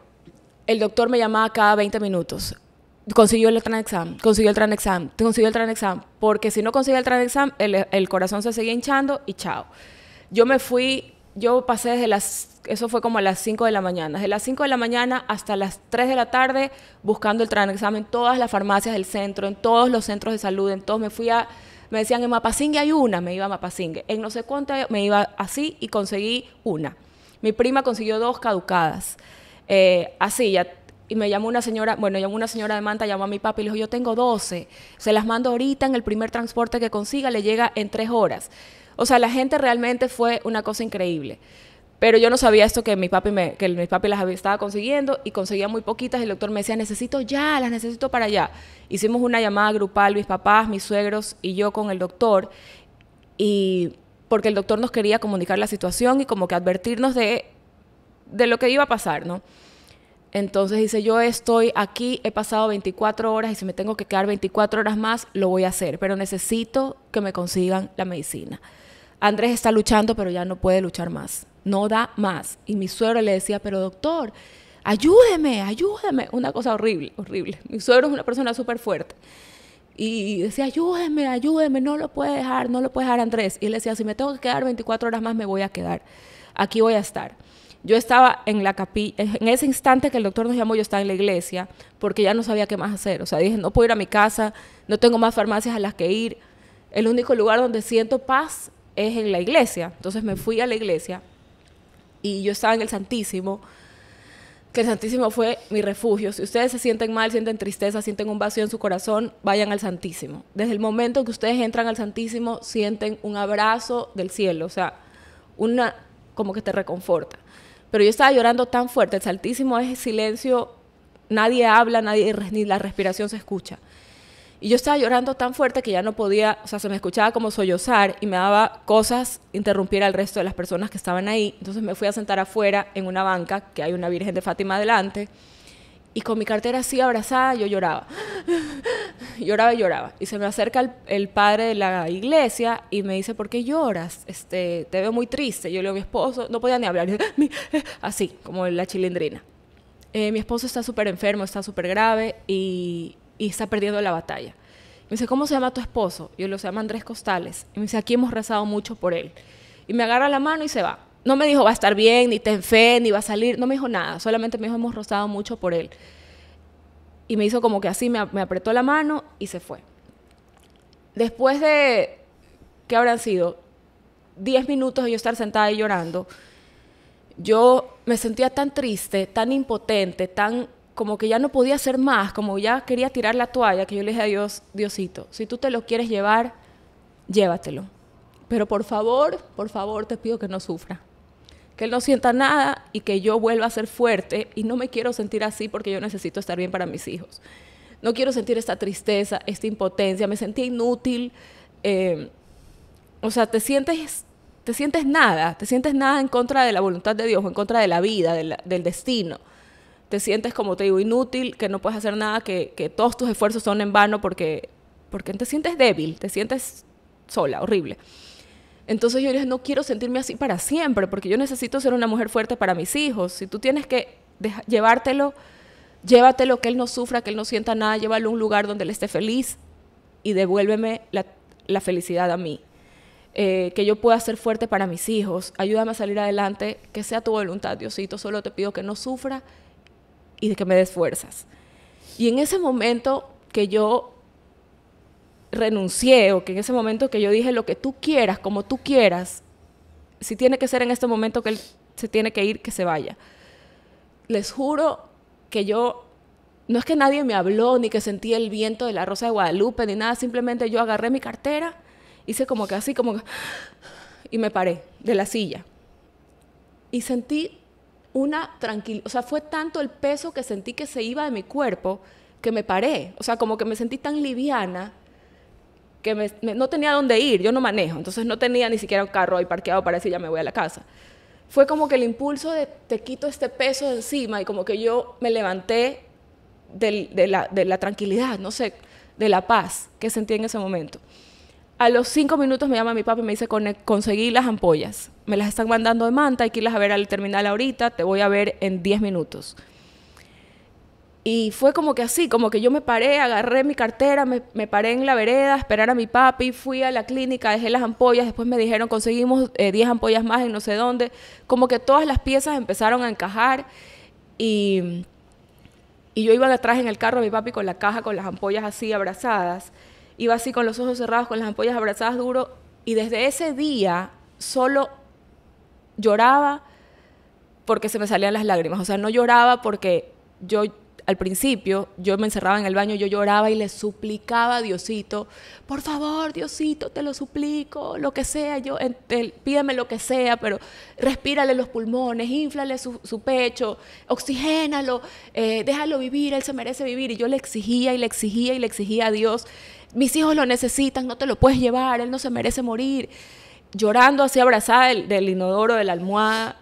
el doctor me llamaba cada 20 minutos. Consiguió el Tranexam, consiguió el Tranexam, consiguió el Tranexam, porque si no consiguió el Tranexam, el, el corazón se seguía hinchando y chao. Yo me fui, yo pasé desde las, eso fue como a las 5 de la mañana, desde las 5 de la mañana hasta las 3 de la tarde buscando el Tranexam en todas las farmacias del centro, en todos los centros de salud, en todos, me fui a, me decían en Mapasingue hay una, me iba a Mapasingue, en no sé cuánto me iba así y conseguí una. Mi prima consiguió dos caducadas. Eh, así, ya y me llamó una señora, bueno, llamó una señora de Manta, llamó a mi papi y le dijo, yo tengo 12, se las mando ahorita en el primer transporte que consiga, le llega en tres horas. O sea, la gente realmente fue una cosa increíble. Pero yo no sabía esto que mi papi, me, que mi papi las estaba consiguiendo y conseguía muy poquitas. El doctor me decía, necesito ya, las necesito para allá. Hicimos una llamada grupal, mis papás, mis suegros y yo con el doctor. Y porque el doctor nos quería comunicar la situación y como que advertirnos de de lo que iba a pasar, ¿no? Entonces dice, yo estoy aquí, he pasado 24 horas y si me tengo que quedar 24 horas más, lo voy a hacer, pero necesito que me consigan la medicina. Andrés está luchando, pero ya no puede luchar más, no da más. Y mi suegro le decía, pero doctor, ayúdeme, ayúdeme. Una cosa horrible, horrible. Mi suegro es una persona súper fuerte. Y decía, ayúdeme, ayúdeme, no lo puede dejar, no lo puede dejar Andrés. Y él decía, si me tengo que quedar 24 horas más, me voy a quedar. Aquí voy a estar. Yo estaba en la capilla, eh, en ese instante que el doctor nos llamó, yo estaba en la iglesia, porque ya no sabía qué más hacer. O sea, dije, no puedo ir a mi casa, no tengo más farmacias a las que ir. El único lugar donde siento paz es en la iglesia. Entonces me fui a la iglesia y yo estaba en el Santísimo, que el Santísimo fue mi refugio. Si ustedes se sienten mal, sienten tristeza, sienten un vacío en su corazón, vayan al Santísimo. Desde el momento que ustedes entran al Santísimo, sienten un abrazo del cielo, o sea, una como que te reconforta pero yo estaba llorando tan fuerte, el saltísimo es silencio, nadie habla, nadie ni la respiración se escucha. Y yo estaba llorando tan fuerte que ya no podía, o sea, se me escuchaba como sollozar y me daba cosas interrumpir al resto de las personas que estaban ahí. Entonces me fui a sentar afuera en una banca, que hay una Virgen de Fátima adelante, y con mi cartera así abrazada, yo lloraba. lloraba y lloraba. Y se me acerca el, padre de la iglesia y me dice, ¿por qué lloras? Este, te veo muy triste. Yo le digo, mi esposo, no podía ni hablar. así, como la chilindrina. Eh, mi esposo está súper enfermo, está súper grave y, y, está perdiendo la batalla. Me dice, ¿cómo se llama tu esposo? Yo lo llamo Andrés Costales. Y me dice, aquí hemos rezado mucho por él. Y me agarra la mano y se va no me dijo va a estar bien, ni ten fe, ni va a salir, no me dijo nada, solamente me dijo hemos rozado mucho por él. Y me hizo como que así, me, apretó la mano y se fue. Después de, ¿qué habrán sido? Diez minutos de yo estar sentada y llorando, yo me sentía tan triste, tan impotente, tan como que ya no podía hacer más, como ya quería tirar la toalla, que yo le dije a Dios, Diosito, si tú te lo quieres llevar, llévatelo. Pero por favor, por favor, te pido que no sufra que él no sienta nada y que yo vuelva a ser fuerte y no me quiero sentir así porque yo necesito estar bien para mis hijos. No quiero sentir esta tristeza, esta impotencia, me sentí inútil. Eh, o sea, te sientes, te sientes nada, te sientes nada en contra de la voluntad de Dios, en contra de la vida, del destino. Te sientes, como te digo, inútil, que no puedes hacer nada, que, que todos tus esfuerzos son en vano porque, porque te sientes débil, te sientes sola, horrible. Entonces yo dije, no quiero sentirme así para siempre, porque yo necesito ser una mujer fuerte para mis hijos. Si tú tienes que llevártelo, llévatelo, que él no sufra, que él no sienta nada, llévalo a un lugar donde él esté feliz y devuélveme la, felicidad a mí. Eh, que yo pueda ser fuerte para mis hijos, ayúdame a salir adelante, que sea tu voluntad, Diosito, solo te pido que no sufra y de que me des fuerzas. Y en ese momento que yo renuncié o que en ese momento que yo dije lo que tú quieras, como tú quieras, si tiene que ser en este momento que él se tiene que ir, que se vaya. Les juro que yo, no es que nadie me habló, ni que sentí el viento de la Rosa de Guadalupe, ni nada, simplemente yo agarré mi cartera, hice como que así, como y me paré de la silla. Y sentí una tranquilidad, o sea, fue tanto el peso que sentí que se iba de mi cuerpo que me paré, o sea, como que me sentí tan liviana que no tenía dónde ir, yo no manejo, entonces no tenía ni siquiera un carro ahí parqueado para decir ya me voy a la casa. Fue como que el impulso de te quito este peso de encima y como que yo me levanté de, la, de la tranquilidad, no sé, de la paz que sentí en ese momento. A los cinco minutos me llama mi papá y me dice, conseguí las ampollas. Me las están mandando de manta, hay que irlas a ver al terminal ahorita, te voy a ver en diez minutos. Y fue como que así, como que yo me paré, agarré mi cartera, me, paré en la vereda, esperar a mi papi, fui a la clínica, dejé las ampollas, después me dijeron conseguimos 10 eh, ampollas más y no sé dónde, como que todas las piezas empezaron a encajar y, y yo iba detrás en el carro a mi papi con la caja, con las ampollas así abrazadas, iba así con los ojos cerrados, con las ampollas abrazadas duro y desde ese día solo lloraba porque se me salían las lágrimas, o sea, no lloraba porque yo al principio yo me encerraba en el baño, yo lloraba y le suplicaba a Diosito, por favor, Diosito, te lo suplico, lo que sea, yo pídeme lo que sea, pero respírale los pulmones, inflale su, pecho, oxigénalo, eh, déjalo vivir, él se merece vivir. Y yo le exigía y le exigía y le exigía a Dios, mis hijos lo necesitan, no te lo puedes llevar, él no se merece morir. Llorando así abrazada del, del inodoro, de la almohada,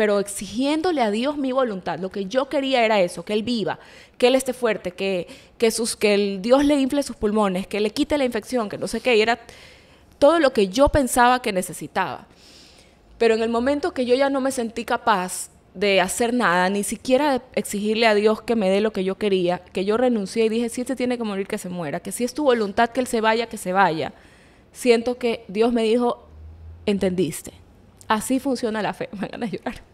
pero exigiéndole a Dios mi voluntad. Lo que yo quería era eso, que Él viva, que Él esté fuerte, que, que, sus, que el Dios le infle sus pulmones, que le quite la infección, que no sé qué. era todo lo que yo pensaba que necesitaba. Pero en el momento que yo ya no me sentí capaz de hacer nada, ni siquiera exigirle a Dios que me dé lo que yo quería, que yo renuncié y dije, si este tiene que morir, que se muera, que si es tu voluntad que él se vaya, que se vaya. Siento que Dios me dijo, entendiste. Así funciona la fe. Me van a llorar.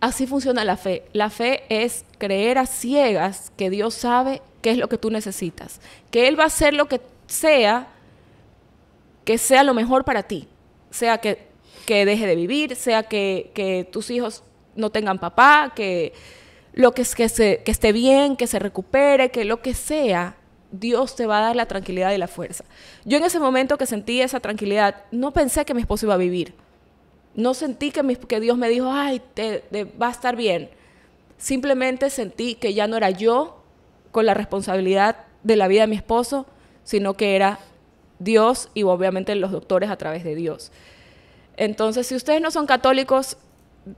Así funciona la fe. La fe es creer a ciegas que Dios sabe qué es lo que tú necesitas, que Él va a hacer lo que sea, que sea lo mejor para ti, sea que, deje de vivir, sea que, tus hijos no tengan papá, que lo que, es, que, se, que esté bien, que se recupere, que lo que sea, Dios te va a dar la tranquilidad y la fuerza. Yo en ese momento que sentí esa tranquilidad, no pensé que mi esposo iba a vivir. No sentí que, Dios me dijo, ay, te, va a estar bien. Simplemente sentí que ya no era yo con la responsabilidad de la vida de mi esposo, sino que era Dios y obviamente los doctores a través de Dios. Entonces, si ustedes no son católicos,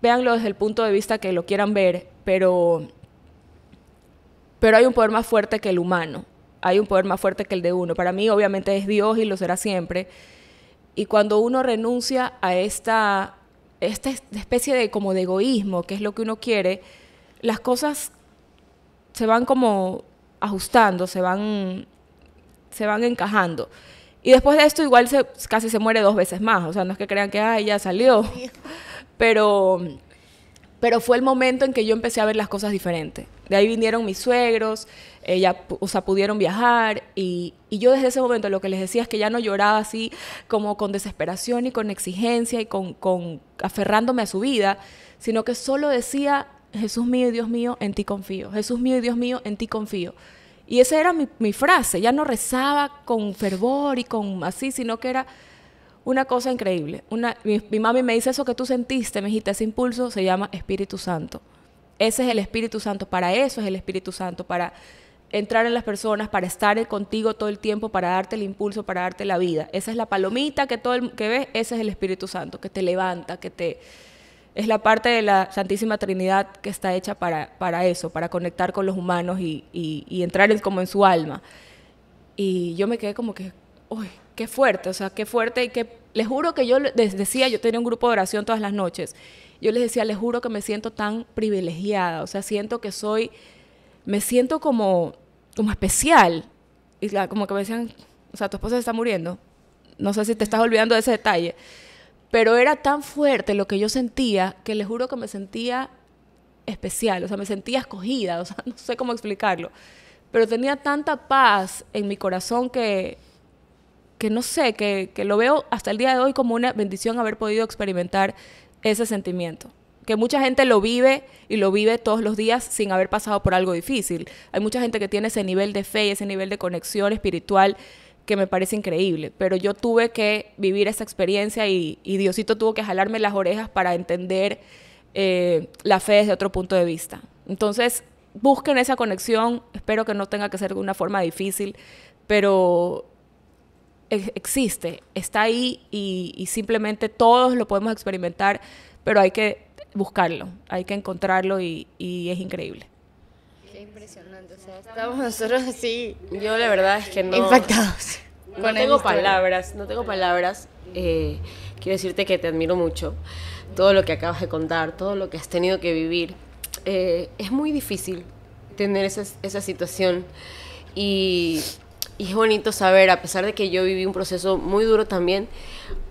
véanlo desde el punto de vista que lo quieran ver, pero, pero hay un poder más fuerte que el humano, hay un poder más fuerte que el de uno. Para mí, obviamente, es Dios y lo será siempre y cuando uno renuncia a esta, esta especie de como de egoísmo, que es lo que uno quiere, las cosas se van como ajustando, se van, se van encajando. Y después de esto igual se, casi se muere dos veces más, o sea, no es que crean que, ay, ya salió, pero pero fue el momento en que yo empecé a ver las cosas diferentes. De ahí vinieron mis suegros, ella, o sea, pudieron viajar y, yo desde ese momento lo que les decía es que ya no lloraba así como con desesperación y con exigencia y con, con aferrándome a su vida, sino que solo decía, Jesús mío y Dios mío, en ti confío, Jesús mío y Dios mío, en ti confío. Y esa era mi, mi frase, ya no rezaba con fervor y con así, sino que era, una cosa increíble. Una, mi, mami me dice eso que tú sentiste, me dijiste, ese impulso se llama Espíritu Santo. Ese es el Espíritu Santo, para eso es el Espíritu Santo, para entrar en las personas, para estar contigo todo el tiempo, para darte el impulso, para darte la vida. Esa es la palomita que todo el, que ves, ese es el Espíritu Santo, que te levanta, que te es la parte de la Santísima Trinidad que está hecha para, para eso, para conectar con los humanos y, y, entrar en, como en su alma. Y yo me quedé como que, uy, qué fuerte, o sea, qué fuerte y que les juro que yo les decía, yo tenía un grupo de oración todas las noches. Yo les decía, les juro que me siento tan privilegiada, o sea, siento que soy me siento como como especial. Y la, como que me decían, o sea, tu esposa se está muriendo. No sé si te estás olvidando de ese detalle, pero era tan fuerte lo que yo sentía que les juro que me sentía especial, o sea, me sentía escogida, o sea, no sé cómo explicarlo, pero tenía tanta paz en mi corazón que que no sé, que, que, lo veo hasta el día de hoy como una bendición haber podido experimentar ese sentimiento. Que mucha gente lo vive y lo vive todos los días sin haber pasado por algo difícil. Hay mucha gente que tiene ese nivel de fe y ese nivel de conexión espiritual que me parece increíble. Pero yo tuve que vivir esa experiencia y, Diosito tuvo que jalarme las orejas para entender eh, la fe desde otro punto de vista. Entonces, busquen esa conexión. Espero que no tenga que ser de una forma difícil, pero existe, está ahí y, simplemente todos lo podemos experimentar, pero hay que buscarlo, hay que encontrarlo y, es increíble. Qué impresionante, estamos nosotros así. Yo la verdad es que no. No tengo palabras, no tengo palabras. Eh, quiero decirte que te admiro mucho. Todo lo que acabas de contar, todo lo que has tenido que vivir. Eh, es muy difícil tener esa, esa situación. Y y es bonito saber, a pesar de que yo viví un proceso muy duro también,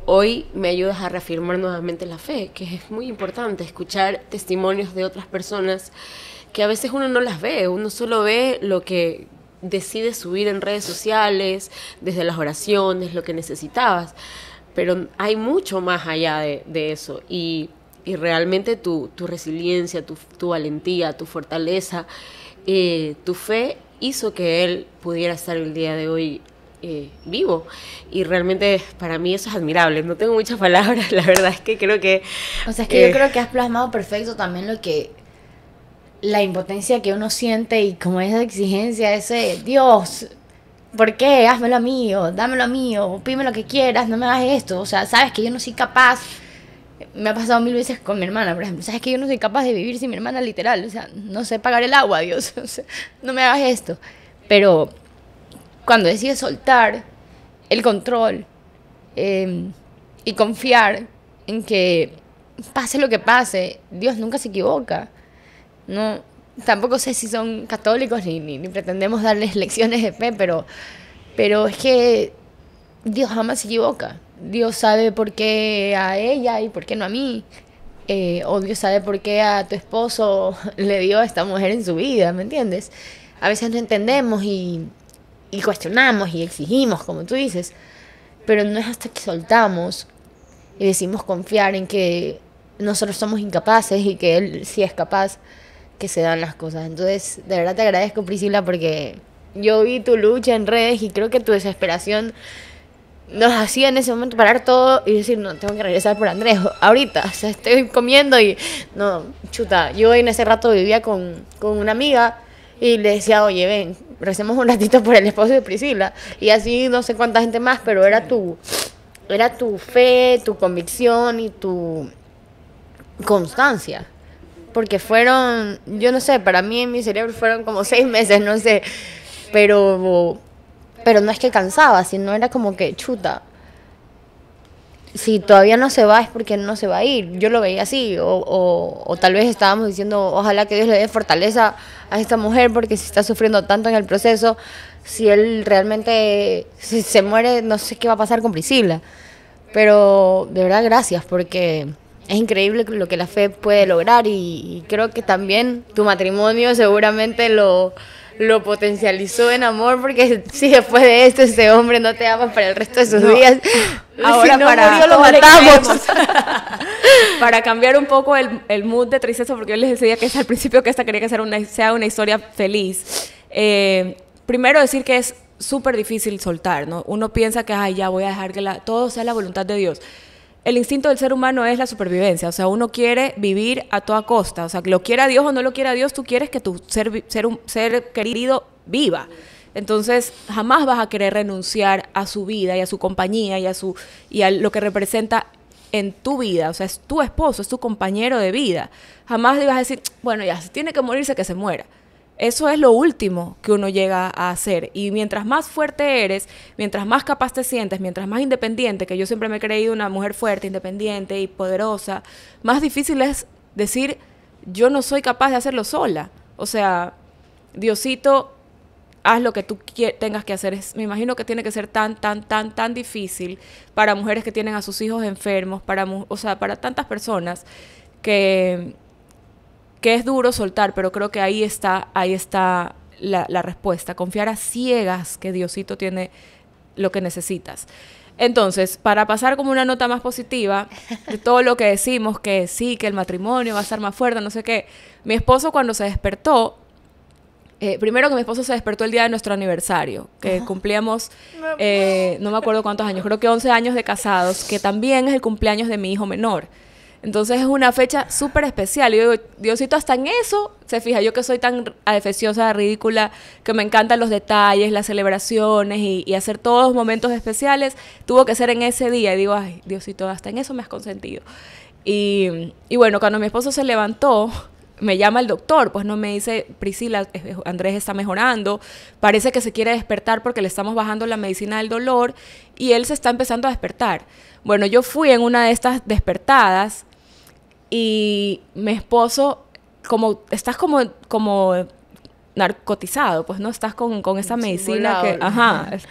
hoy me ayudas a reafirmar nuevamente la fe, que es muy importante, escuchar testimonios de otras personas que a veces uno no las ve, uno solo ve lo que decides subir en redes sociales, desde las oraciones, lo que necesitabas. Pero hay mucho más allá de, eso. Y, realmente tu, resiliencia, tu, valentía, tu fortaleza, eh, tu fe hizo que él pudiera estar el día de hoy eh, vivo. Y realmente para mí eso es admirable. No tengo muchas palabras, la verdad es que creo que... O sea, es que yo eh, creo que has plasmado perfecto también lo que... La impotencia que uno siente y como esa exigencia, ese Dios, ¿por qué? Házmelo a mí, dámelo a mí, pime lo que quieras, no me hagas esto. O sea, sabes que yo no soy capaz me ha pasado mil veces con mi hermana, por ejemplo. Sabes que yo no soy capaz de vivir sin mi hermana, literal. O sea, no sé pagar el agua, Dios. no me hagas esto. Pero cuando decides soltar el control em, y confiar en que pase lo que pase, Dios nunca se equivoca. No, tampoco sé si son católicos ni, ni pretendemos darles lecciones de fe, pero, pero es que Dios jamás se equivoca. Dios sabe por qué a ella y por qué no a mí. Eh, o Dios sabe por qué a tu esposo le dio a esta mujer en su vida, ¿me entiendes? A veces no entendemos y, y cuestionamos y exigimos, como tú dices, pero no es hasta que soltamos y decimos confiar en que nosotros somos incapaces y que él sí es capaz que se dan las cosas. Entonces, de verdad te agradezco, Priscila, porque yo vi tu lucha en redes y creo que tu desesperación nos hacía en ese momento parar todo y decir, no, tengo que regresar por Andrés, ahorita, o sea, estoy comiendo y no, chuta, yo en ese rato vivía con, con una amiga y le decía, oye, ven, recemos un ratito por el esposo de Priscila y así no sé cuánta gente más, pero era tu, era tu fe, tu convicción y tu constancia. Porque fueron, yo no sé, para mí en mi cerebro fueron como seis meses, no sé, pero pero no es que cansaba, sino era como que chuta. Si todavía no se va es porque no se va a ir. Yo lo veía así. O, o, tal vez estábamos diciendo, ojalá que Dios le dé fortaleza a esta mujer porque si está sufriendo tanto en el proceso, si él realmente si se muere, no sé qué va a pasar con Priscila. Pero de verdad gracias porque es increíble lo que la fe puede lograr y creo que también tu matrimonio seguramente lo, lo potencializó en amor, porque si después de esto ese hombre no te ama para el resto de sus días, ahora para murió, lo matamos. para cambiar un poco el, el, mood de tristeza, porque yo les decía que al principio que esta quería que sea una, historia feliz. Eh, primero decir que es súper difícil soltar, ¿no? Uno piensa que, ay, ya voy a dejar que todo sea la voluntad de Dios el instinto del ser humano es la supervivencia, o sea, uno quiere vivir a toda costa, o sea, que lo quiera Dios o no lo quiera Dios, tú quieres que tu ser, ser, un, ser querido viva. Entonces, jamás vas a querer renunciar a su vida y a su compañía y a, su, y a lo que representa en tu vida, o sea, es tu esposo, es tu compañero de vida. Jamás le vas a decir, bueno, ya, si tiene que morirse, que se muera. Eso es lo último que uno llega a hacer. Y mientras más fuerte eres, mientras más capaz te sientes, mientras más independiente, que yo siempre me he creído una mujer fuerte, independiente y poderosa, más difícil es decir, yo no soy capaz de hacerlo sola. O sea, Diosito, haz lo que tú tengas que hacer. me imagino que tiene que ser tan, tan, tan, tan difícil para mujeres que tienen a sus hijos enfermos, para, o sea, para tantas personas que que es duro soltar, pero creo que ahí está, ahí está la, respuesta. Confiar a ciegas que Diosito tiene lo que necesitas. Entonces, para pasar como una nota más positiva de todo lo que decimos, que sí, que el matrimonio va a estar más fuerte, no sé qué, mi esposo cuando se despertó, eh, primero que mi esposo se despertó el día de nuestro aniversario, que cumplíamos, eh, no me acuerdo cuántos años, creo que 11 años de casados, que también es el cumpleaños de mi hijo menor. Entonces es una fecha súper especial. Y yo digo, Diosito, hasta en eso se fija. Yo que soy tan adefesiosa, ridícula, que me encantan los detalles, las celebraciones y, hacer todos momentos especiales, tuvo que ser en ese día. Y digo, Diosito, hasta en eso me has consentido. Y, y bueno, cuando mi esposo se levantó, me llama el doctor, pues no me dice, Priscila, Andrés está mejorando, parece que se quiere despertar porque le estamos bajando la medicina del dolor y él se está empezando a despertar. Bueno, yo fui en una de estas despertadas y mi esposo, como estás como, como narcotizado, pues no estás con, con esa medicina que... Ajá.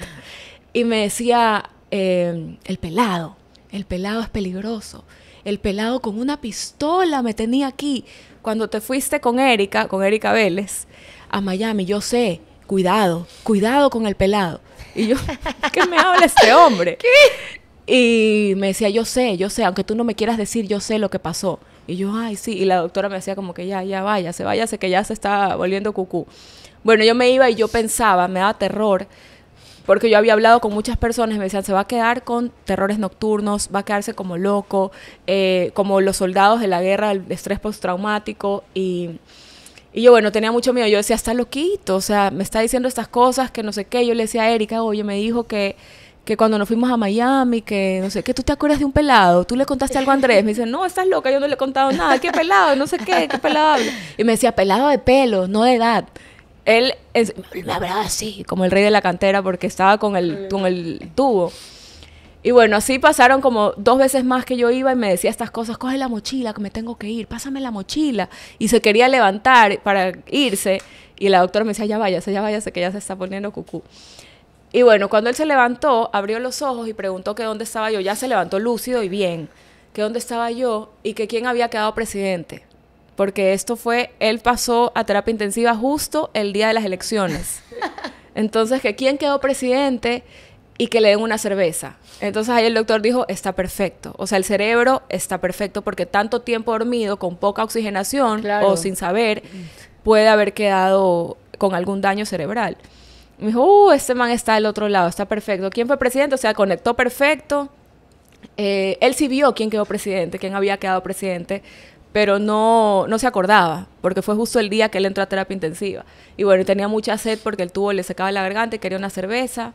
Y me decía, eh, el pelado, el pelado es peligroso. El pelado con una pistola me tenía aquí. Cuando te fuiste con Erika, con Erika Vélez, a Miami, yo sé, cuidado, cuidado con el pelado. Y yo, ¿qué me habla este hombre? Y me decía, yo sé, yo sé, aunque tú no me quieras decir, yo sé lo que pasó. Y yo, ay, sí. Y la doctora me decía como que ya, ya, vaya váyase, váyase, que ya se está volviendo cucú. Bueno, yo me iba y yo pensaba, me daba terror porque yo había hablado con muchas personas, me decían, se va a quedar con terrores nocturnos, va a quedarse como loco, eh, como los soldados de la guerra, el estrés postraumático, y, y yo, bueno, tenía mucho miedo, yo decía, está loquito, o sea, me está diciendo estas cosas, que no sé qué, yo le decía a Erika, oye, me dijo que que cuando nos fuimos a Miami, que no sé, que tú te acuerdas de un pelado, tú le contaste algo a Andrés, me dice, no, estás loca, yo no le he contado nada, qué pelado, no sé qué, qué pelado habla. Y me decía, pelado de pelo, no de edad. Él es, me hablaba así, como el rey de la cantera, porque estaba con el, con el tubo. Y bueno, así pasaron como dos veces más que yo iba y me decía estas cosas, coge la mochila, que me tengo que ir, pásame la mochila. Y se quería levantar para irse y la doctora me decía, ya váyase, ya váyase, que ya se está poniendo cucú. Y bueno, cuando él se levantó, abrió los ojos y preguntó que dónde estaba yo. Ya se levantó lúcido y bien, que dónde estaba yo y que quién había quedado presidente. Porque esto fue, él pasó a terapia intensiva justo el día de las elecciones. Entonces, que quién quedó presidente y que le den una cerveza. Entonces ahí el doctor dijo, está perfecto. O sea, el cerebro está perfecto porque tanto tiempo dormido, con poca oxigenación o sin saber, puede haber quedado con algún daño cerebral. Me dijo, uh, este man está del otro lado, está perfecto. ¿Quién fue presidente? O sea, conectó perfecto. Eh, él sí vio quién quedó presidente, quién había quedado presidente, pero no, no se acordaba, porque fue justo el día que él entró a terapia intensiva. Y bueno, tenía mucha sed porque el tubo le secaba la garganta y quería una cerveza.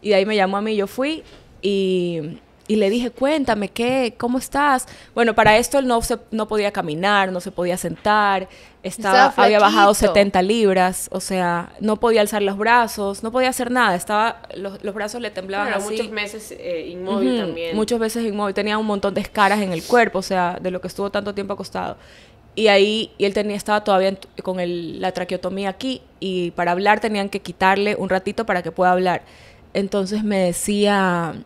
Y de ahí me llamó a mí, yo fui y y le dije, cuéntame, ¿qué? ¿Cómo estás? Bueno, para esto él no, no podía caminar, no se podía sentar, estaba, había bajado 70 libras, o sea, no podía alzar los brazos, no podía hacer nada, estaba, los, brazos le temblaban bueno, muchos meses eh, inmóvil también. Muchos veces inmóvil, tenía un montón de escaras en el cuerpo, o sea, de lo que estuvo tanto tiempo acostado. Y ahí él tenía, estaba todavía con el, la traqueotomía aquí y para hablar tenían que quitarle un ratito para que pueda hablar. Entonces me decía,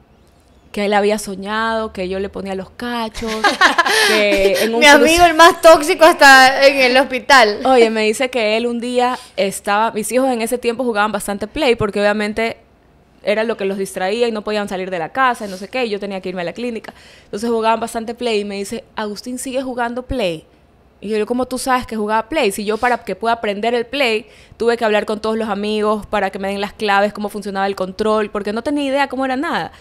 que él había soñado, que yo le ponía los cachos, que Mi amigo el más tóxico hasta en el hospital. Oye, me dice que él un día estaba, mis hijos en ese tiempo jugaban bastante play porque obviamente era lo que los distraía y no podían salir de la casa y no sé qué, y yo tenía que irme a la clínica. Entonces jugaban bastante play y me dice, "Agustín sigue jugando play." Y yo, como tú sabes que jugaba Play? Si yo para que pueda aprender el Play, tuve que hablar con todos los amigos para que me den las claves, cómo funcionaba el control, porque no tenía idea cómo era nada.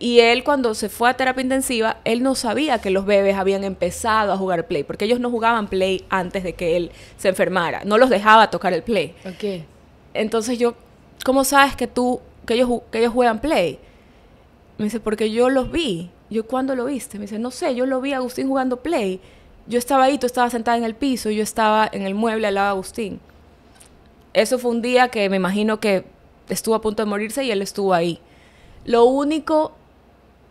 Y él cuando se fue a terapia intensiva, él no sabía que los bebés habían empezado a jugar play, porque ellos no jugaban play antes de que él se enfermara, no los dejaba tocar el play. qué? Entonces yo, ¿cómo sabes que tú, que ellos, que ellos juegan play? Me dice, porque yo los vi. Yo, ¿cuándo lo viste? Me dice, no sé, yo lo vi a Agustín jugando play. Yo estaba ahí, tú estabas sentada en el piso, yo estaba en el mueble al lado de Agustín. Eso fue un día que me imagino que estuvo a punto de morirse y él estuvo ahí. Lo único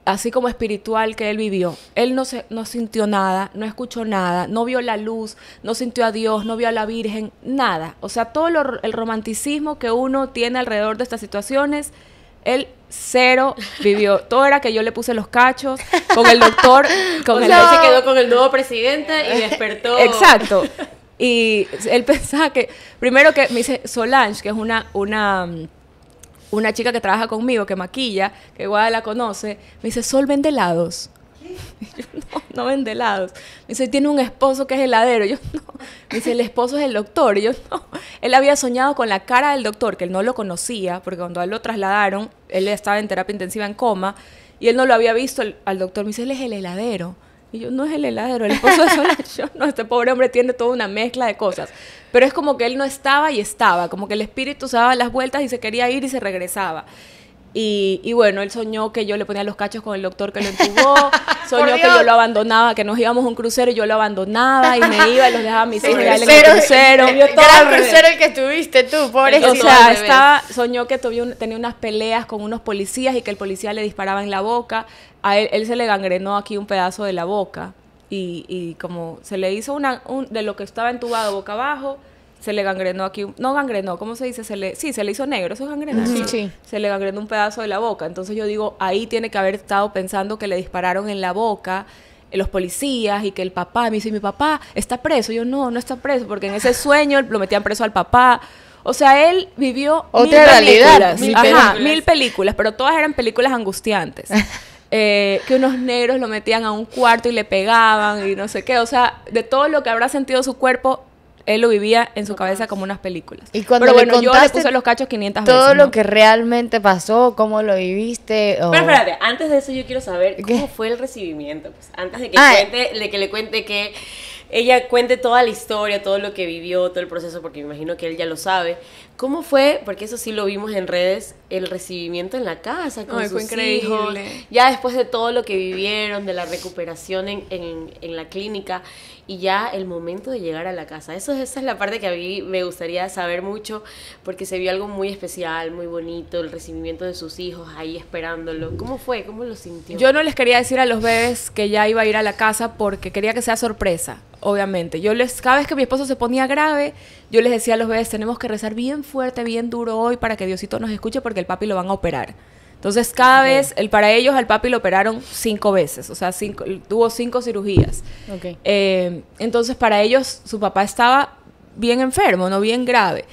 así como espiritual que él vivió. Él no, se, no sintió nada, no escuchó nada, no vio la luz, no sintió a Dios, no vio a la Virgen, nada. O sea, todo el romanticismo que uno tiene alrededor de estas situaciones, él cero vivió. Todo era que yo le puse los cachos con el doctor. Con el sea, se quedó con el nuevo presidente y despertó. Exacto. Y él pensaba que, primero que me dice Solange, que es una... una mm, una chica que trabaja conmigo, que maquilla, que igual la conoce, me dice, Sol vende helados. no, no vende helados. Me dice, tiene un esposo que es heladero. Yo, no. Me dice, el esposo es el doctor. yo, no. Él había soñado con la cara del doctor, que él no lo conocía, porque cuando él lo trasladaron, él estaba en terapia intensiva en coma, y él no lo había visto. al doctor me dice, él es el heladero. Y yo, no es el heladero, el esposo de sol no, este pobre hombre tiene toda una mezcla de cosas. Pero es como que él no estaba y estaba, como que el espíritu se daba las vueltas y se quería ir y se regresaba. Y, bueno, él soñó que yo le ponía los cachos con el doctor que lo entubó, soñó que yo lo abandonaba, que nos íbamos a un crucero y yo lo abandonaba y me iba y los dejaba a mis hijos en el crucero. Era el, crucero el que tuviste tú, pobre. O sea, soñó que tenía unas peleas con unos policías y que el policía le disparaba en la boca. A él, se le gangrenó aquí un pedazo de la boca y, como se le hizo una, de lo que estaba entubado boca abajo, se le gangrenó aquí, no gangrenó, ¿cómo se dice? Se le, sí, se le hizo negro, eso es Sí, sí. Se le gangrenó un pedazo de la boca. Entonces yo digo, ahí tiene que haber estado pensando que le dispararon en la boca eh, los policías y que el papá me dice, mi papá está preso. Yo no, no está preso, porque en ese sueño lo metían preso al papá. O sea, él vivió Otra mil realidad, películas, mil, mil películas, pero todas eran películas angustiantes. Eh, que unos negros lo metían a un cuarto y le pegaban y no sé qué. O sea, de todo lo que habrá sentido su cuerpo, él lo vivía en su cabeza como unas películas. Y cuando bueno, yo le puse los cachos 500 todo lo que realmente pasó, cómo lo viviste. Pero espérate, antes de eso yo quiero saber cómo fue el recibimiento, pues, antes de que ah, eh. de que le cuente que ella cuente toda la historia, todo lo que vivió, todo el proceso, porque me imagino que él ya lo sabe. ¿Cómo fue? Porque eso sí lo vimos en redes el recibimiento en la casa con sus fue increíble. hijos, ya después de todo lo que vivieron, de la recuperación en, la clínica y ya el momento de llegar a la casa. Eso, esa es la parte que a mí me gustaría saber mucho porque se vio algo muy especial, muy bonito, el recibimiento de sus hijos ahí esperándolo. ¿Cómo fue? ¿Cómo lo sintió? Yo no les quería decir a los bebés que ya iba a ir a la casa porque quería que sea sorpresa obviamente. Yo les, cada vez que mi esposo se ponía grave, yo les decía a los bebés, tenemos que rezar bien fuerte, bien duro hoy para que Diosito nos escuche, porque el papi lo van a operar. Entonces, cada vez, el, para ellos al papi lo operaron cinco veces, o sea, tuvo cinco cirugías. Eh, entonces, para ellos, su papá estaba bien enfermo, no bien grave.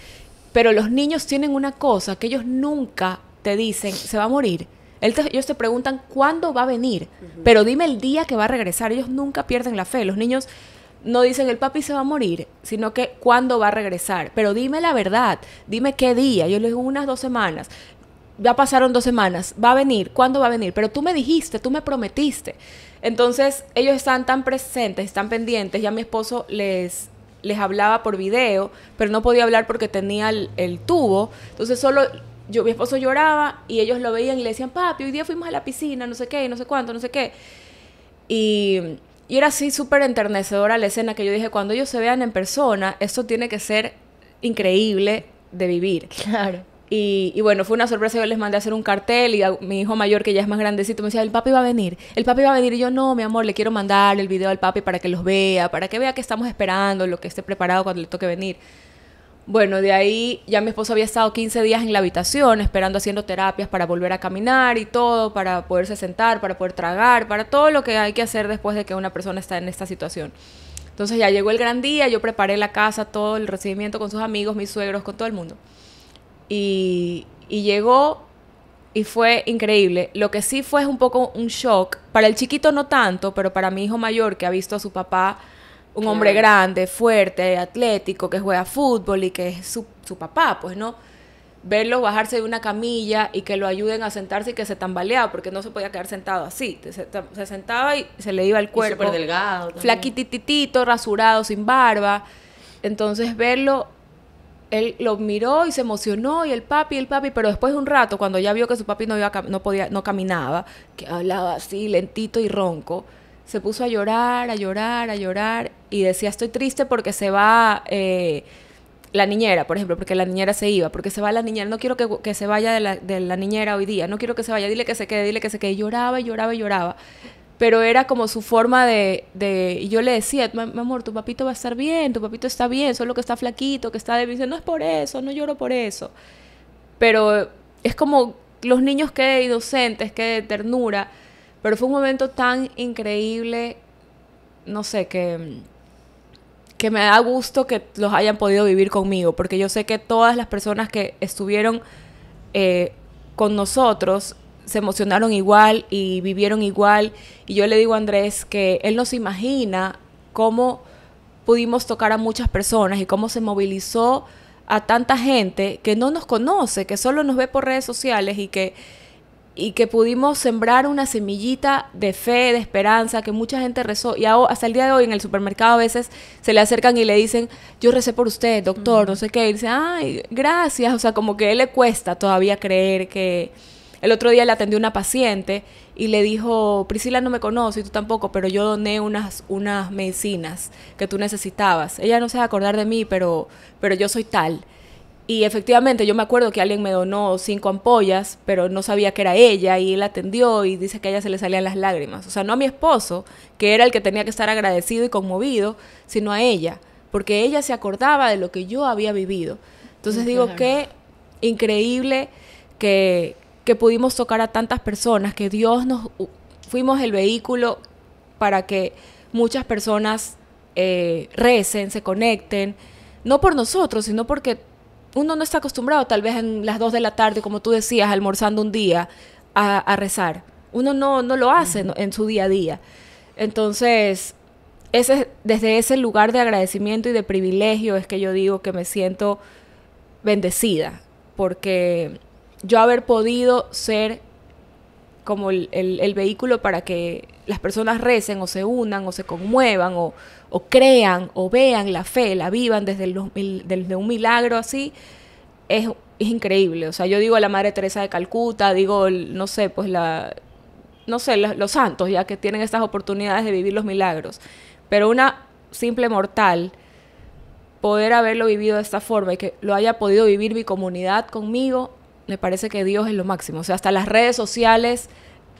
Pero los niños tienen una cosa que ellos nunca te dicen, se va a morir. ellos te preguntan cuándo va a venir, pero dime el día que va a regresar. Ellos nunca pierden la fe. Los niños no dicen el papi se va a morir, sino que cuándo va a regresar. Pero dime la verdad, dime qué día. Yo les digo unas dos semanas ya pasaron dos semanas, va a venir, ¿cuándo va a venir? Pero tú me dijiste, tú me prometiste. Entonces ellos están tan presentes, están pendientes, ya mi esposo les, les hablaba por video, pero no podía hablar porque tenía el, tubo, entonces solo yo, mi esposo lloraba y ellos lo veían y le decían, papi, hoy día fuimos a la piscina, no sé qué, no sé cuánto, no sé qué. Y, y era así súper enternecedora la escena que yo dije, cuando ellos se vean en persona, esto tiene que ser increíble de vivir. Claro. Y, bueno, fue una sorpresa, yo les mandé a hacer un cartel y a mi hijo mayor, que ya es más grandecito, me decía, el papi va a venir, el papi va a venir. Y yo, no, mi amor, le quiero mandar el video al papi para que los vea, para que vea que estamos esperando, lo que esté preparado cuando le toque venir. Bueno, de ahí ya mi esposo había estado 15 días en la habitación, esperando haciendo terapias para volver a caminar y todo, para poderse sentar, para poder tragar, para todo lo que hay que hacer después de que una persona está en esta situación. Entonces ya llegó el gran día, yo preparé la casa, todo el recibimiento con sus amigos, mis suegros, con todo el mundo y, llegó y fue increíble. Lo que sí fue es un poco un shock. Para el chiquito no tanto, pero para mi hijo mayor que ha visto a su papá, un hombre grande, fuerte, atlético, que juega fútbol y que es su, papá, pues no. Verlo bajarse de una camilla y que lo ayuden a sentarse y que se tambaleaba, porque no se podía quedar sentado así. Se, sentaba y se le iba el cuerpo. delgado. Flaquitititito, rasurado, sin barba. Entonces verlo él lo miró y se emocionó y el papi, el papi, pero después de un rato, cuando ya vio que su papi no, iba, no, podía, no caminaba, que hablaba así lentito y ronco, se puso a llorar, a llorar, a llorar y decía, estoy triste porque se va eh, la niñera, por ejemplo, porque la niñera se iba, porque se va la niñera, no quiero que, que se vaya de la, de la, niñera hoy día, no quiero que se vaya, dile que se quede, dile que se quede, y lloraba y lloraba y lloraba pero era como su forma de, y yo le decía, mi amor, tu papito va a estar bien, tu papito está bien, solo que está flaquito, que está débil, dice, no es por eso, no lloro por eso. Pero es como los niños que inocentes, que de ternura, pero fue un momento tan increíble, no sé, que que me da gusto que los hayan podido vivir conmigo, porque yo sé que todas las personas que estuvieron eh, con nosotros se emocionaron igual y vivieron igual. Y yo le digo a Andrés que él no se imagina cómo pudimos tocar a muchas personas y cómo se movilizó a tanta gente que no nos conoce, que solo nos ve por redes sociales y que, y que pudimos sembrar una semillita de fe, de esperanza, que mucha gente rezó. Y hasta el día de hoy en el supermercado a veces se le acercan y le dicen, yo recé por usted, doctor, no sé qué. Y dice, ay, gracias. O sea, como que él le cuesta todavía creer que el otro día le atendió una paciente y le dijo, Priscila no me conoce y tú tampoco, pero yo doné unas, unas medicinas que tú necesitabas. Ella no se va a acordar de mí, pero, pero yo soy tal. Y efectivamente yo me acuerdo que alguien me donó cinco ampollas, pero no sabía que era ella y él atendió y dice que a ella se le salían las lágrimas. O sea, no a mi esposo, que era el que tenía que estar agradecido y conmovido, sino a ella, porque ella se acordaba de lo que yo había vivido. Entonces digo, qué increíble que, que pudimos tocar a tantas personas, que Dios nos fuimos el vehículo para que muchas personas eh, recen, se conecten, no por nosotros, sino porque uno no está acostumbrado tal vez en las dos de la tarde, como tú decías, almorzando un día, a, rezar. Uno no, no lo hace en su día a día. Entonces, ese, desde ese lugar de agradecimiento y de privilegio es que yo digo que me siento bendecida, porque yo haber podido ser como el, vehículo para que las personas recen o se unan o se conmuevan o, crean o vean la fe, la vivan desde, un milagro así, es, increíble. O sea, yo digo a la Madre Teresa de Calcuta, digo, no sé, pues la, no sé, los santos ya que tienen estas oportunidades de vivir los milagros. Pero una simple mortal, poder haberlo vivido de esta forma y que lo haya podido vivir mi comunidad conmigo, me parece que Dios es lo máximo. O sea, hasta las redes sociales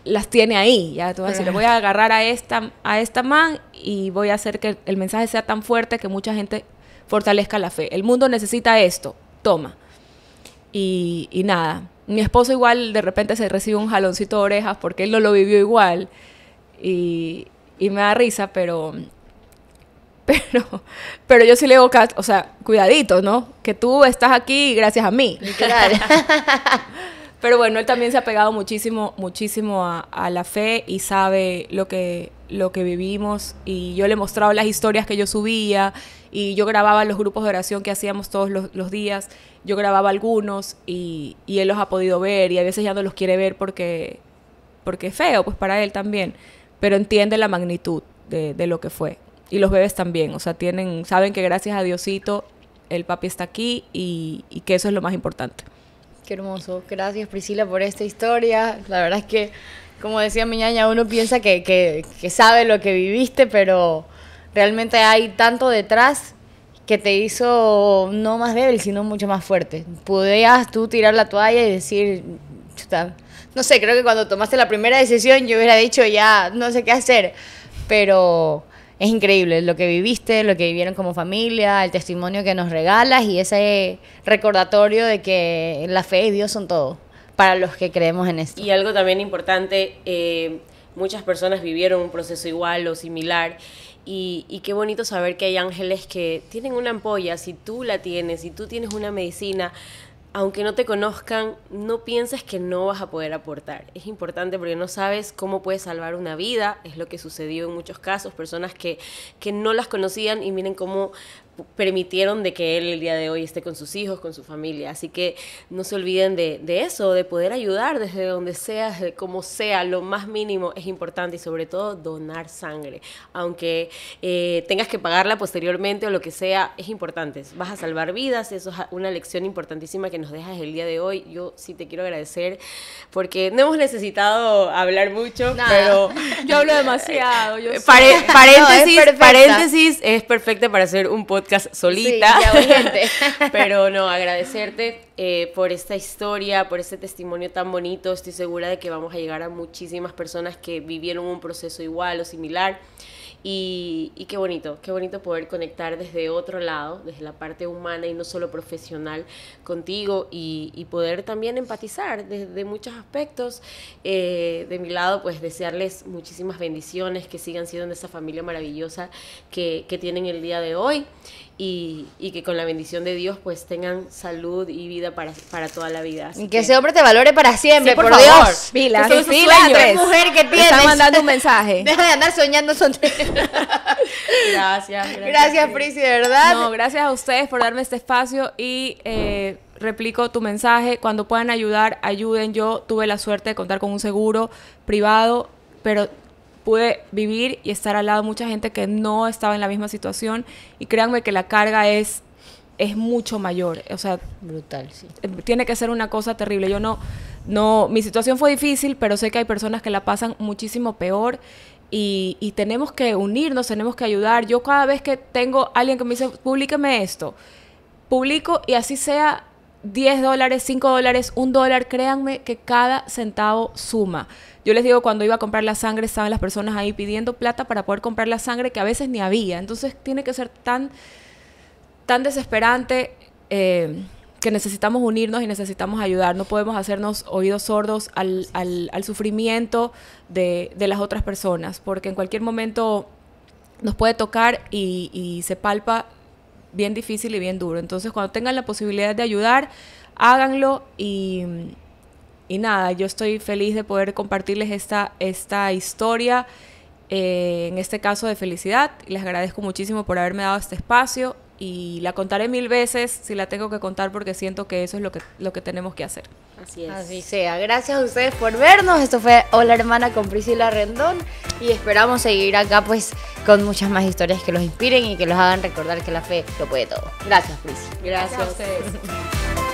las tiene ahí. Ya tú le voy a agarrar a esta, a esta man y voy a hacer que el mensaje sea tan fuerte que mucha gente fortalezca la fe. El mundo necesita esto. Toma. Y, y nada. Mi esposo igual de repente se recibe un jaloncito de orejas porque él no lo vivió igual. Y, y me da risa, pero Pero, pero yo sí le digo, o sea, cuidadito, ¿no? Que tú estás aquí gracias a mí. Claro. pero bueno, él también se ha pegado muchísimo, muchísimo a, la fe y sabe lo que, lo que vivimos. Y yo le he mostrado las historias que yo subía y yo grababa los grupos de oración que hacíamos todos los, días. Yo grababa algunos y, él los ha podido ver y a veces ya no los quiere ver porque porque es feo, pues para él también, pero entiende la magnitud de, lo que fue y los bebés también, o sea, tienen, saben que gracias a Diosito el papi está aquí y, que eso es lo más importante. Qué hermoso. Gracias Priscila por esta historia. La verdad es que, como decía mi ñaña, uno piensa que, que, sabe lo que viviste, pero realmente hay tanto detrás que te hizo no más débil, sino mucho más fuerte. Podías tú tirar la toalla y decir, no sé, creo que cuando tomaste la primera decisión yo hubiera dicho ya, no sé qué hacer, pero es increíble lo que viviste, lo que vivieron como familia, el testimonio que nos regalas y ese recordatorio de que la fe y Dios son todo para los que creemos en esto. Y algo también importante, eh, muchas personas vivieron un proceso igual o similar y, qué bonito saber que hay ángeles que tienen una ampolla, si tú la tienes, si tú tienes una medicina, aunque no te conozcan, no pienses que no vas a poder aportar. Es importante porque no sabes cómo puedes salvar una vida, es lo que sucedió en muchos casos, personas que, que no las conocían y miren cómo permitieron de que él el día de hoy esté con sus hijos, con su familia. Así que no se olviden de, eso, de poder ayudar desde donde sea, como sea, lo más mínimo es importante y sobre todo donar sangre. Aunque eh, tengas que pagarla posteriormente o lo que sea, es importante. Vas a salvar vidas, eso es una lección importantísima que nos dejas el día de hoy. Yo sí te quiero agradecer porque no hemos necesitado hablar mucho, pero yo hablo demasiado. Eh, paréntesis, es paréntesis es perfecta para hacer un podcast solita. Pero no, agradecerte eh, por esta historia, por este testimonio tan bonito. Estoy segura de que vamos a llegar a muchísimas personas que vivieron un proceso igual o similar. Y, qué bonito, qué bonito poder conectar desde otro lado, desde la parte humana y no solo profesional contigo y, poder también empatizar desde muchos aspectos. Eh, de mi lado, pues desearles muchísimas bendiciones, que sigan siendo esa familia maravillosa que, tienen el día de hoy y, que con la bendición de Dios pues tengan salud y vida para, toda la vida. Y que, ese hombre te valore para siempre, por, Dios. Favor. Pila, mujer que tienes. Está mandando un mensaje. Deja de andar soñando son gracias, gracias. Gracias, de verdad. No, gracias a ustedes por darme este espacio y eh, replico tu mensaje. Cuando puedan ayudar, ayuden. Yo tuve la suerte de contar con un seguro privado, pero pude vivir y estar al lado de mucha gente que no estaba en la misma situación y créanme que la carga es es mucho mayor, o sea, brutal, sí. Tiene que ser una cosa terrible. Yo no no mi situación fue difícil, pero sé que hay personas que la pasan muchísimo peor y, tenemos que unirnos, tenemos que ayudar. Yo cada vez que tengo alguien que me dice, publíqueme esto, publico y así sea 10 dólares, 5 dólares, 1 dólar, créanme que cada centavo suma. Yo les digo, cuando iba a comprar la sangre, estaban las personas ahí pidiendo plata para poder comprar la sangre que a veces ni había. Entonces tiene que ser tan, tan desesperante. Eh, que necesitamos unirnos y necesitamos ayudar. No podemos hacernos oídos sordos al, al, sufrimiento de, de, las otras personas, porque en cualquier momento nos puede tocar y, se palpa bien difícil y bien duro. Entonces, cuando tengan la posibilidad de ayudar, háganlo y, nada, yo estoy feliz de poder compartirles esta, esta historia, eh, en este caso de felicidad. y Les agradezco muchísimo por haberme dado este espacio y la contaré mil veces si la tengo que contar porque siento que eso es lo que, lo que tenemos que hacer. Así es. Así sea. Gracias a ustedes por vernos. Esto fue Hola Hermana con Priscila Rendón y esperamos seguir acá pues con muchas más historias que los inspiren y que los hagan recordar que la fe lo puede todo. Gracias Priscila Gracias. Gracias a ustedes.